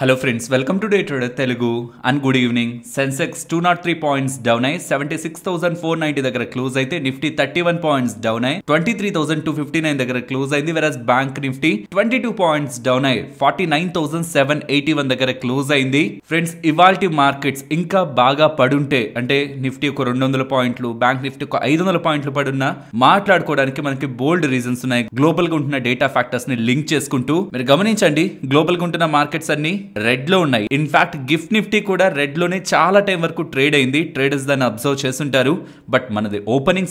hello friends welcome to day today Telugu and good evening Sensex two nought three points down అయ్యి seventy six thousand four ninety దగ్గర close అయితే Nifty thirty one points down అయ్యి twenty three thousand two fifty nine దగ్గర close అయింది whereas bank Nifty twenty two points down అయ్యి forty nine thousand seven eighty one దగ్గర close అయింది friends ఇవాల్టి markets ఇంకా బాగా పడుంటే అంటే నిఫ్టీ ఒక రెండు వందల పాయింట్లు బ్యాంక్ నిఫ్టీ ఒక ఐదు వందల పాయింట్లు పడున్నా మాట్లాడుకోవడానికి మనకి బోల్డ్ రీజన్స్ ఉన్నాయి గ్లోబల్ గా ఉంటున్న డేటా ఫ్యాక్టర్స్ ని లింక్ చేసుకుంటూ మీరు గమనించండి గ్లోబల్ గా ఉంటున్న మార్కెట్స్ అన్ని రెడ్ లో ఉన్నాయి ఇన్ఫాక్ట్ గిఫ్ట్ నిఫ్టీ కూడా రెడ్ లోనే చాలా టైం వరకు ట్రేడ్ అయింది ట్రేడర్స్ దాన్ని అబ్జర్వ్ చేస్తుంటారు బట్ మనది ఓపెనింగ్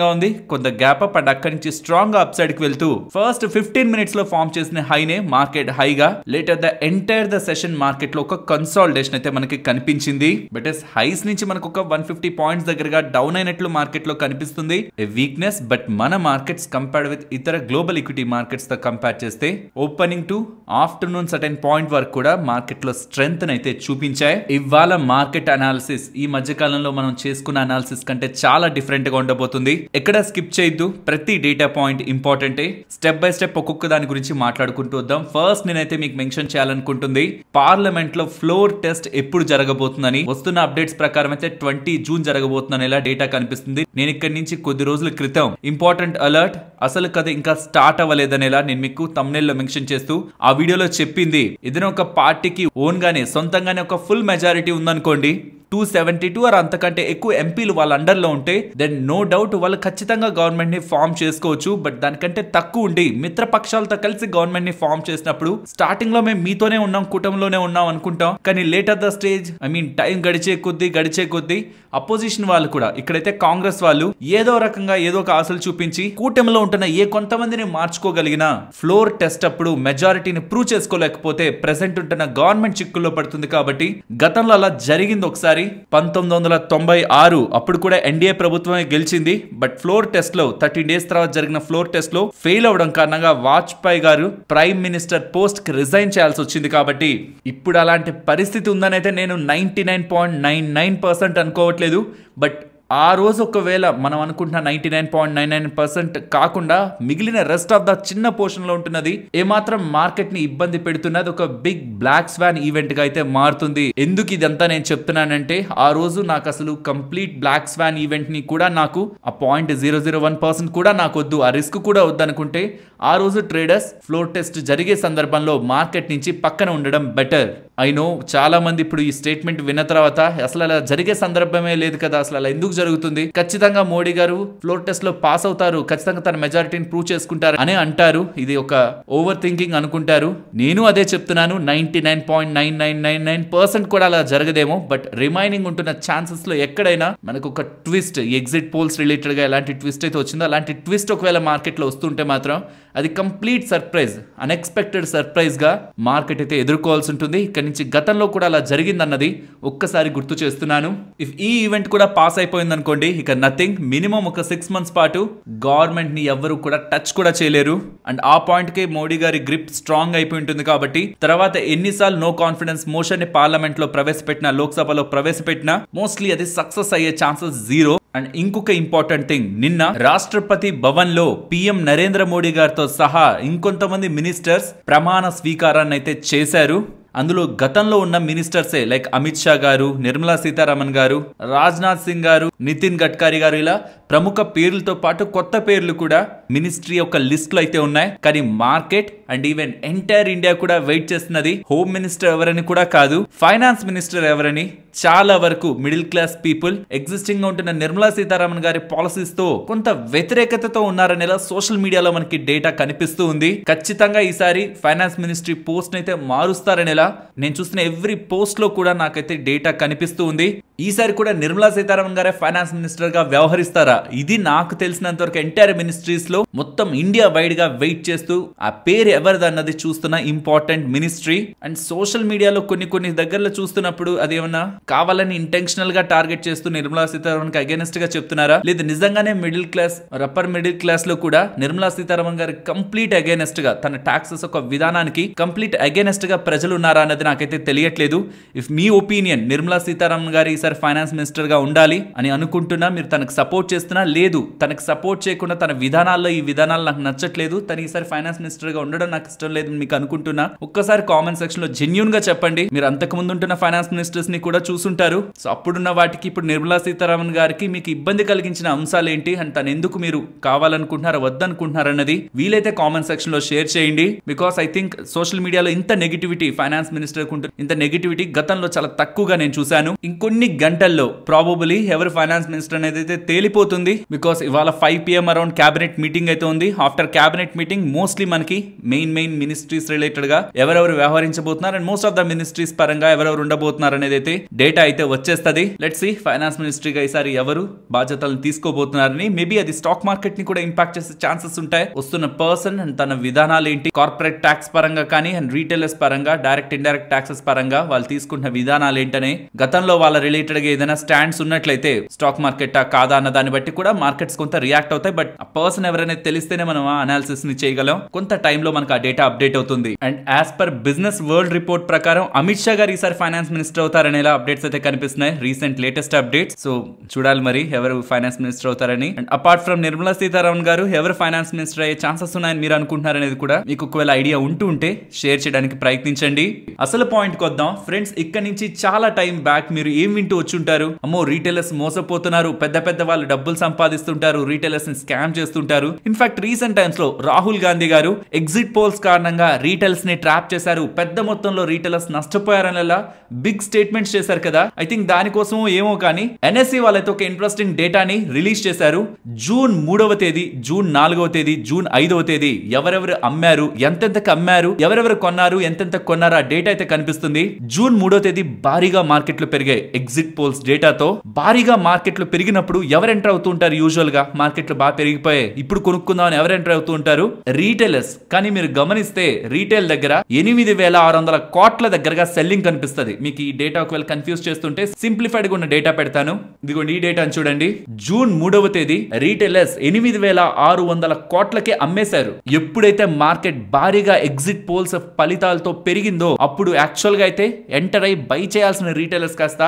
గా ఉంది కొంత గ్యాప్ అప్ అండ్ అక్కడి నుంచి స్ట్రాంగ్ అప్ సైడ్ కి వెళ్తూ ఫస్ట్ ఫిఫ్టీన్ మినిట్స్ లో ఫామ్ చేసిన హై నే మార్కెట్ హైగా later the entire the session market లో ఒక కన్సాలిడేషన్ అయితే మనకి కనిపించింది బట్ ఎస్ హైస్ నుంచి మనకు ఒక వన్ ఫిఫ్టీ పాయింట్స్ దగ్గరగా డౌన్ అయినట్లు మార్కెట్ లో కనిపిస్తుంది ఏ వీక్నెస్ బట్ మన మార్కెట్స్ కంపేర్డ్ విత్ ఇతర గ్లోబల్ ఈక్విటీ తో కంపేర్ చేస్తే ఓపెనింగ్ టు ఆఫ్టర్నూన్ సటెన్ పాయింట్ వరకు కూడా కూడా లో స్ట్రెంగ్త్ అయితే చూపించాయి ఇవాళ మార్కెట్ అనాలిసిస్ ఈ మధ్య కాలంలో మనం చేసుకున్న అనాలిసిస్ కంటే చాలా డిఫరెంట్ గా ఉండబోతుంది ఎక్కడ స్కిప్ చేయొద్దు ప్రతి డేటా పాయింట్ ఇంపార్టెంటే స్టెప్ బై స్టెప్ ఒక్కొక్క దాని గురించి మాట్లాడుకుంటూ వద్దాం ఫస్ట్ నేనైతే మీకు మెన్షన్ చేయాలనుకుంటుంది పార్లమెంట్ లో ఫ్లోర్ టెస్ట్ ఎప్పుడు జరగబోతుందని వస్తున్న అప్డేట్స్ ప్రకారం అయితే ట్వంటీ జూన్ జరగబోతుందని ఇలా డేటా కనిపిస్తుంది నేను ఇక్కడ నుంచి కొద్ది రోజుల క్రితం ఇంపార్టెంట్ అలర్ట్ అసలు కథ ఇంకా స్టార్ట్ అవ్వలేదనేలా నేను మీకు తమ్నెల్లో మెన్షన్ చేస్తూ ఆ వీడియోలో చెప్పింది ఏదైనా ఒక పార్టీకి ఓన్గానే సొంతంగానే ఒక ఫుల్ మెజారిటీ ఉందనుకోండి టూ సెవెంటీ టూ ఆర్ అంతకంటే ఎక్కువ ఎంపీలు వాళ్ళ అండర్లో ఉంటే దెన్ నో డౌట్ వాళ్ళు ఖచ్చితంగా గవర్నమెంట్ ని ఫామ్ చేసుకోవచ్చు బట్ దానికంటే తక్కువ ఉండి మిత్రపక్షాలతో కలిసి గవర్నమెంట్ ని ఫామ్ చేసినప్పుడు స్టార్టింగ్ లో మేము మీతోనే ఉన్నాం కుటుంబంలోనే ఉన్నాం అనుకుంటాం కానీ later the stage I mean time గడిచే కొద్దీ గడిచే కొద్దీ అపోజిషన్ వాళ్ళు కూడా ఇక్కడైతే కాంగ్రెస్ వాళ్ళు ఏదో రకంగా ఏదో ఒక ఆశలు చూపించి కూటమిలో ఉంటున్న ఏ కొంతమందిని మార్చుకోగలిగిన ఫ్లోర్ టెస్ట్ అప్పుడు మెజారిటీని ప్రూవ్ చేసుకోలేకపోతే ప్రెసెంట్ ఉంటున్న గవర్నమెంట్ చిక్కుల్లో పడుతుంది కాబట్టి గతంలో అలా జరిగింది ఒకసారి ఒకసారి పంతొమ్మిది వందల తొంభై ఆరు అప్పుడు కూడా ఎన్డీఏ ప్రభుత్వమే గెలిచింది బట్ ఫ్లోర్ టెస్ట్ లో థర్టీన్ డేస్ తర్వాత జరిగిన ఫ్లోర్ టెస్ట్ లో ఫెయిల్ అవడం కారణంగా వాజ్పేయి గారు ప్రైమ్ మినిస్టర్ పోస్ట్ కి రిజైన్ చేయాల్సి వచ్చింది కాబట్టి ఇప్పుడు అలాంటి పరిస్థితి ఉందని అయితే నేను ninety nine point nine nine percent అనుకోవట్లేదు బట్ ఆ రోజు ఒకవేళ మనం అనుకుంటున్న ninety nine point nine nine percent కాకుండా మిగిలిన రెస్ట్ ఆఫ్ ద చిన్న పోర్షన్లో ఉంటున్నది ఏమాత్రం మార్కెట్ని ఇబ్బంది పెడుతున్నది ఒక బిగ్ బ్లాక్ స్వాన్ ఈవెంట్గా అయితే మారుతుంది ఎందుకు ఇదంతా నేను చెప్తున్నానంటే ఆ రోజు నాకు అసలు కంప్లీట్ బ్లాక్ స్వాన్ ఈవెంట్ని కూడా నాకు ఆ point zero zero one percent కూడా నాకు వద్దు ఆ రిస్క్ కూడా వద్దు అనుకుంటే ఆ రోజు ట్రేడర్స్ ఫ్లోర్ టెస్ట్ జరిగే సందర్భంలో మార్కెట్ నుంచి పక్కన ఉండడం బెటర్ ఐ నో చాలామంది ఇప్పుడు ఈ స్టేట్మెంట్ విన్న తర్వాత అసలు అలా జరిగే సందర్భమే లేదు కదా అసలు అలా ఎందుకు జరుగుతుంది ఖచ్చితంగా మోడీ గారు ఫ్లోర్ టెస్ట్ లో పాస్ అవుతారు ఖచ్చితంగా తన మెజారిటీని ప్రూవ్ చేసుకుంటారు అని అంటారు ఇది ఒక ఓవర్ థింకింగ్ అనుకుంటారు నేను అదే చెప్తున్నాను ninety nine point nine nine nine nine percent కూడా అలా జరగదేమో బట్ రిమైనింగ్ ఉంటున్న ఛాన్సెస్ లో ఎక్కడైనా మనకు ఒక ట్విస్ట్ ఎగ్జిట్ పోల్స్ రిలేటెడ్ గా ఎలాంటి ట్విస్ట్ అయితే వచ్చిందో అలాంటి ట్విస్ట్ ఒకవేళ మార్కెట్ లో వస్తుంటే మాత్రం అది కంప్లీట్ సర్ప్రైజ్ అన్ఎక్స్పెక్టెడ్ సర్ప్రైజ్ గా మార్కెట్ అయితే ఎదుర్కోవాల్సి ఉంటుంది నుంచి గతంలో కూడా అలా జరిగిందన్నది ఒక్కసారి గుర్తు చేస్తున్నాను ఇఫ్ ఈ ఈవెంట్ కూడా పాస్ అయిపోయిందనుకోండి ఇక నథింగ్ మినిమం ఒక సిక్స్ మంత్స్ పాటు గవర్నమెంట్ని ఎవరు కూడా టచ్ కూడా చేయలేరు అండ్ ఆ పాయింట్కే మోడీ గారి గ్రిప్ స్ట్రాంగ్ అయిపోయి ఉంటుంది కాబట్టి తర్వాత ఎన్నిసార్లు నో కాన్ఫిడెన్స్ మోషన్ని పార్లమెంట్లో ప్రవేశపెట్టినా లోక్సభలో ప్రవేశపెట్టినా మోస్ట్లీ అది సక్సెస్ అయ్యే ఛాన్సెస్ జీరో అండ్ ఇంకొక ఇంపార్టెంట్ థింగ్ నిన్న రాష్ట్రపతి భవన్ లో పీఎం నరేంద్ర మోడీ గారితో సహా ఇంకొంతమంది మినిస్టర్స్ ప్రమాణ స్వీకారాన్ని అయితే చేశారు అందులో గతంలో ఉన్న మినిస్టర్సే లైక్ అమిత్ షా గారు నిర్మలా సీతారామన్ గారు రాజ్నాథ్ సింగ్ గారు నితిన్ గడ్కరీ గారు ఇలా ప్రముఖ పేర్లతో పాటు కొత్త పేర్లు కూడా మినిస్ట్రీ యొక్క లిస్ట్ లో అయితే ఉన్నాయి కానీ market and even entire India కూడా వెయిట్ చేస్తున్నది హోమ్ మినిస్టర్ ఎవరని కూడా కాదు ఫైనాన్స్ మినిస్టర్ ఎవరని చాలా వరకు మిడిల్ క్లాస్ పీపుల్ ఎగ్జిస్టింగ్ గా ఉంటున్న నిర్మలా సీతారామన్ గారి పాలసీస్ తో కొంత వ్యతిరేకతతో ఉన్నారనేలా సోషల్ మీడియాలో మనకి డేటా కనిపిస్తూ ఉంది ఖచ్చితంగా ఈసారి ఫైనాన్స్ మినిస్ట్రీ పోస్ట్ అయితే మారుస్తారనే నేను చూసిన ఎవ్రీ పోస్ట్ లో కూడా నాకైతే డేటా కనిపిస్తూ ఉంది ఈసారి కూడా నిర్మలా సీతారామన్ గారే ఫైనాన్స్ మినిస్టర్ గా వ్యవహరిస్తారా ఇది నాకు తెలిసినంత వరకు ఎంటైర్ మినిస్ట్రీస్ లో మొత్తం ఇండియా వైడ్ గా వెయిట్ చేస్తూ ఆ పేరు ఎవరిది అన్నది చూస్తున్న ఇంపార్టెంట్ మినిస్ట్రీ అండ్ సోషల్ మీడియాలో కొన్ని కొన్ని దగ్గరలో చూస్తున్నప్పుడు అదేమన్నా కావాలని ఇంటెన్షనల్ గా టార్గెట్ చేస్తూ నిర్మలా సీతారామన్ కి అగేనెస్ట్ గా చెప్తున్నారా లేదా నిజంగానే middle class upper middle class లో కూడా నిర్మలా సీతారామన్ గారి కంప్లీట్ అగేనెస్ట్ గా తన టాక్సెస్ ఒక విధానానికి కంప్లీట్ అగేనెస్ట్ గా ప్రజలు ఉన్నారా అన్నది నాకైతే తెలియట్లేదు ఇఫ్ మీ ఒపీనియన్ నిర్మలా సీతారామన్ గారి సార్ ఫైనాన్స్ మినిస్టర్గా ఉండాలి అని అనుకుంటున్నా మీరు తనకు సపోర్ట్ చేస్తున్నా లేదు తనకు సపోర్ట్ చేయకుండా తన విధానాల్లో ఈ విధానాలు నాకు నచ్చట్లేదు తను ఈసారి ఫైనాన్స్ మినిస్టర్గా ఉండడం నాకు ఇష్టం లేదు మీకు అనుకుంటున్నా ఒక్కసారి కామెంట్ సెక్షన్లో జెన్యున్గా చెప్పండి మీరు అంతకు ఉంటున్న ఫైనాన్స్ మినిస్టర్స్ని కూడా చూసుంటారు సో అప్పుడున్న వాటికి ఇప్పుడు నిర్మలా సీతారామన్ గారికి మీకు ఇబ్బంది కలిగించిన అంశాలు ఏంటి అని తను ఎందుకు మీరు కావాలనుకుంటున్నారో వద్దనుకుంటున్నారు అన్నది వీలైతే కామెంట్ సెక్షన్లో షేర్ చేయండి బికాస్ ఐ థింక్ సోషల్ మీడియాలో ఇంత నెగిటివిటీ ఫైనాన్స్ మినిస్టర్ ఇంత నెగిటివిటీ గతంలో చాలా తక్కువగా నేను చూశాను ఇంకొన్ని గంటల్లో ప్రాబబులీ ఎవరు ఫైనాన్స్ మినిస్టర్ అనేది అయితే తేలిపోతుంది బికాస్ ఇవాళ five PM around cabinet meeting అయితే ఉంది ఆఫ్టర్ క్యాబినెట్ మీటింగ్ మోస్ట్లీ మనకి మెయిన్ మెయిన్ మినిస్ట్రీస్ రిలేటెడ్ గా ఎవరెవరు వ్యవహరించబోతున్నారు and most of the ministries పరంగా ఎవరెవరు ఉండబోతున్నారు అనేది అయితే డేటా అయితే వచ్చేస్తుంది లెట్స్ సి ఫైనాన్స్ మినిస్ట్రీగా ఈసారి ఎవరు బాధ్యతలను తీసుకోబోతున్నారని మేబీ అది స్టాక్ మార్కెట్ ని కూడా ఇంపాక్ట్ చేసే ఛాన్సెస్ ఉంటాయి వస్తున్న పర్సన్ అండ్ తన విధానాలు ఏంటి కార్పొరేట్ ట్యాక్స్ పరంగా కానీ అండ్ రీటైలర్స్ పరంగా డైరెక్ట్ ఇండైరెక్ట్ ట్యాక్సెస్ పరంగా వాళ్ళు తీసుకుంటున్న విధానాలు ఏంటనే గతంలో వాళ్ళ రిలేట్ గా ఏదైనా స్టాండ్స్ ఉన్నట్లయితే స్టాక్ మార్కెట్ కాదా అన్న దాన్ని బట్టి కూడా మార్కెట్స్ కొంత రియాక్ట్ అవుతాయి బట్ ఆ పర్సన్ ఎవరైనా తెలిస్తేనే మనం అనాలిసిస్ ని చేయగలం కొంత లో మనకు ఆ డేటా అప్డేట్ అవుతుంది and as per Business World report ప్రకారం అమిత్ షా గారు ఈసారి ఫైనాన్స్ మినిస్టర్ అవుతారనే అప్డేట్స్ అయితే కనిపిస్తున్నాయి రీసెంట్ లేటెస్ట్ అప్డేట్స్ సో చూడాలి మరి ఎవరు ఫైనాన్స్ మినిస్టర్ అవుతారని and apart from Nirmala Sitharaman గారు ఎవరు ఫైనాన్స్ మినిస్టర్ అయ్యే ఛాన్సెస్ ఉన్నాయని మీరు అనుకుంటున్నారనేది కూడా మీకు ఒకవేళ ఐడియా ఉంటూ ఉంటే షేర్ చేయడానికి ప్రయత్నించండి అసలు పాయింట్ వద్దాం ఫ్రెండ్స్ ఇక్కడ నుంచి చాలా టైం బ్యాక్ మీరు ఏం వింటూ ఉంటారు అమ్మో రీటైలర్స్ మోసపోతున్నారు పెద్ద పెద్ద వాళ్ళు డబ్బులు సంపాదిస్తుంటారు రీటైలర్స్ ని స్కామ్ చేస్తుంటారు ఇన్ఫాక్ట్ రీసెంట్ టైమ్స్ లో రాహుల్ గాంధీ గారు ఎగ్జిట్ పోల్స్ కారణంగా రీటైల్స్ ని ట్రాప్ చేశారు పెద్ద మొత్తంలో రీటైలర్స్ నష్టపోయారనేలా బిగ్ స్టేట్మెంట్స్ చేశారు కదా ఐ థింక్ దానికోసం ఏమో కానీ ఎన్ఎస్సీ e వాళ్ళైతే ఒక ఇంట్రెస్టింగ్ డేటాని రిలీజ్ చేశారు జూన్ మూడవ తేదీ జూన్ నాలుగవ తేదీ జూన్ ఐదవ తేదీ ఎవరెవరు అమ్మారు ఎంతెంతకు అమ్మారు ఎవరెవరు కొన్నారు ఎంతెంత కొన్నారు ఆ డేటా అయితే కనిపిస్తుంది జూన్ మూడవ తేదీ భారీగా మార్కెట్లు పెరిగాయి ఎగ్జిట్ ఎగ్జిట్ పోల్స్ డేటాతో భారీగా మార్కెట్లు పెరిగినప్పుడు ఎవరు ఎంటర్ అవుతూ ఉంటారు యూజువల్ గా మార్కెట్లు బాగా పెరిగిపోయాయి ఇప్పుడు కొనుక్కుందామని ఎవరు ఎంటర్ అవుతూ ఉంటారు రీటైలర్స్ కానీ మీరు గమనిస్తే రీటైల్ దగ్గర ఎనిమిది వేల ఆరు వందల కోట్ల దగ్గరగా సెల్లింగ్ కనిపిస్తుంది మీకు ఈ డేటా ఒకవేళ కన్ఫ్యూజ్ చేస్తుంటే సింప్లిఫైడ్ గా ఉన్న డేటా పెడతాను ఇదిగోండి ఈ డేటాను చూడండి జూన్ మూడవ తేదీ రీటైలర్స్ ఎనిమిది వేల ఆరు వందల కోట్లకే అమ్మేశారు ఎప్పుడైతే మార్కెట్ భారీగా ఎగ్జిట్ పోల్స్ ఫలితాలతో పెరిగిందో అప్పుడు యాక్చువల్ గా అయితే ఎంటర్ అయి బై చేయాల్సిన రీటైలర్స్ కాస్త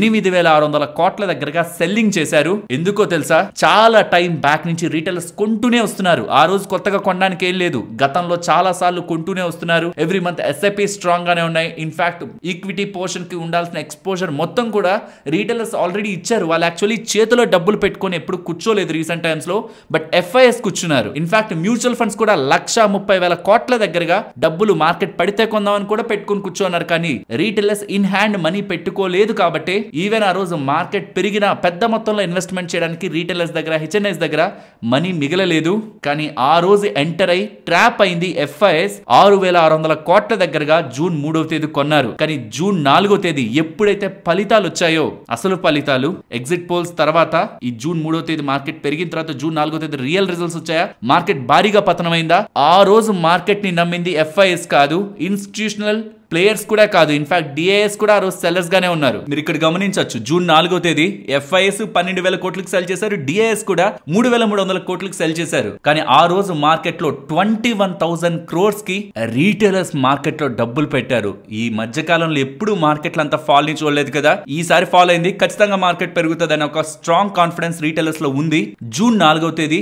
ఎనిమిది వేల ఆరు వందల కోట్ల దగ్గరగా సెల్లింగ్ చేశారు ఎందుకో తెలుసా చాలా టైం బ్యాక్ నుంచి రీటైలర్స్ కొంటూనే వస్తున్నారు ఆ రోజు కొత్తగా కొనడానికి ఏం లేదు గతంలో చాలా సార్లు కొంటూనే వస్తున్నారు ఎవ్రీ మంత్ ఎస్ఐపి స్ట్రాంగ్ గానే ఉన్నాయి ఇన్ఫాక్ట్ ఈక్విటీ పోర్షన్ కి ఉండాల్సిన ఎక్స్పోజర్ మొత్తం కూడా రీటైలర్స్ ఆల్రెడీ ఇచ్చారు వాళ్ళు యాక్చువల్లీ చేతిలో డబ్బులు పెట్టుకొని ఎప్పుడు కూర్చోలేదు రీసెంట్ టైమ్స్ లో బట్ ఎఫ్ఐఎస్ కూర్చున్నారు ఇన్ఫాక్ట్ మ్యూచువల్ ఫండ్స్ కూడా లక్ష ముప్పై వేల కోట్ల దగ్గరగా డబ్బులు మార్కెట్ పడితే కొందామని కూడా పెట్టుకుని కూర్చోన్నారు కానీ రీటైలర్స్ ఇన్ హ్యాండ్ మనీ పెట్టుకోలేదు కాబట్టి ఈవెన్ ఆ రోజు మార్కెట్ పెరిగినా పెద్ద మొత్తంలో ఇన్వెస్ట్మెంట్ చేయడానికి రీటైలర్స్ దగ్గర హెచ్ఎన్ఎస్ దగ్గర మనీ మిగలలేదు కానీ ఆ రోజు ఎంటర్ అయి ట్రాప్ అయింది ఎఫ్ఐఎస్ ఆరు వేల ఆరు వందల కోట్ల దగ్గరగా జూన్ మూడవ తేదీ కొన్నారు కానీ జూన్ నాలుగో తేదీ ఎప్పుడైతే ఫలితాలు వచ్చాయో అసలు ఫలితాలు ఎగ్జిట్ పోల్స్ తర్వాత ఈ జూన్ మూడో తేదీ మార్కెట్ పెరిగిన తర్వాత జూన్ నాలుగో తేదీ రియల్ రిజల్ట్స్ వచ్చాయా మార్కెట్ భారీగా పతనమైందా ఆ రోజు మార్కెట్ ని నమ్మింది ఎఫ్ఐఎస్ కాదు ఇన్స్టిట్యూషనల్ ప్లేయర్స్ కూడా కాదు ఇన్ఫాక్ట్ డిఏఎస్ కూడా ఆ రోజు సెల్లర్స్ గానే ఉన్నారు మీరు ఇక్కడ గమనించవచ్చు జూన్ నాలుగో తేదీ ఎఫ్ఐఎస్ పన్నెండు వేల కోట్లకు సెల్ చేశారు డిఏఎస్ కూడా మూడు వేల మూడు వందల కోట్లకు సెల్ చేశారు కానీ ఆ రోజు మార్కెట్ లో ట్వంటీ వన్ థౌసండ్ క్రోర్స్ కి రీటైలర్స్ మార్కెట్ లో డబ్బులు పెట్టారు ఈ మధ్య కాలంలో ఎప్పుడు మార్కెట్లు అంత ఫాల్ ని చూడలేదు కదా ఈసారి ఫాల్ అయింది ఖచ్చితంగా మార్కెట్ పెరుగుతుంది ఒక స్ట్రాంగ్ కాన్ఫిడెన్స్ రీటైలర్స్ లో ఉంది జూన్ నాలుగో తేదీ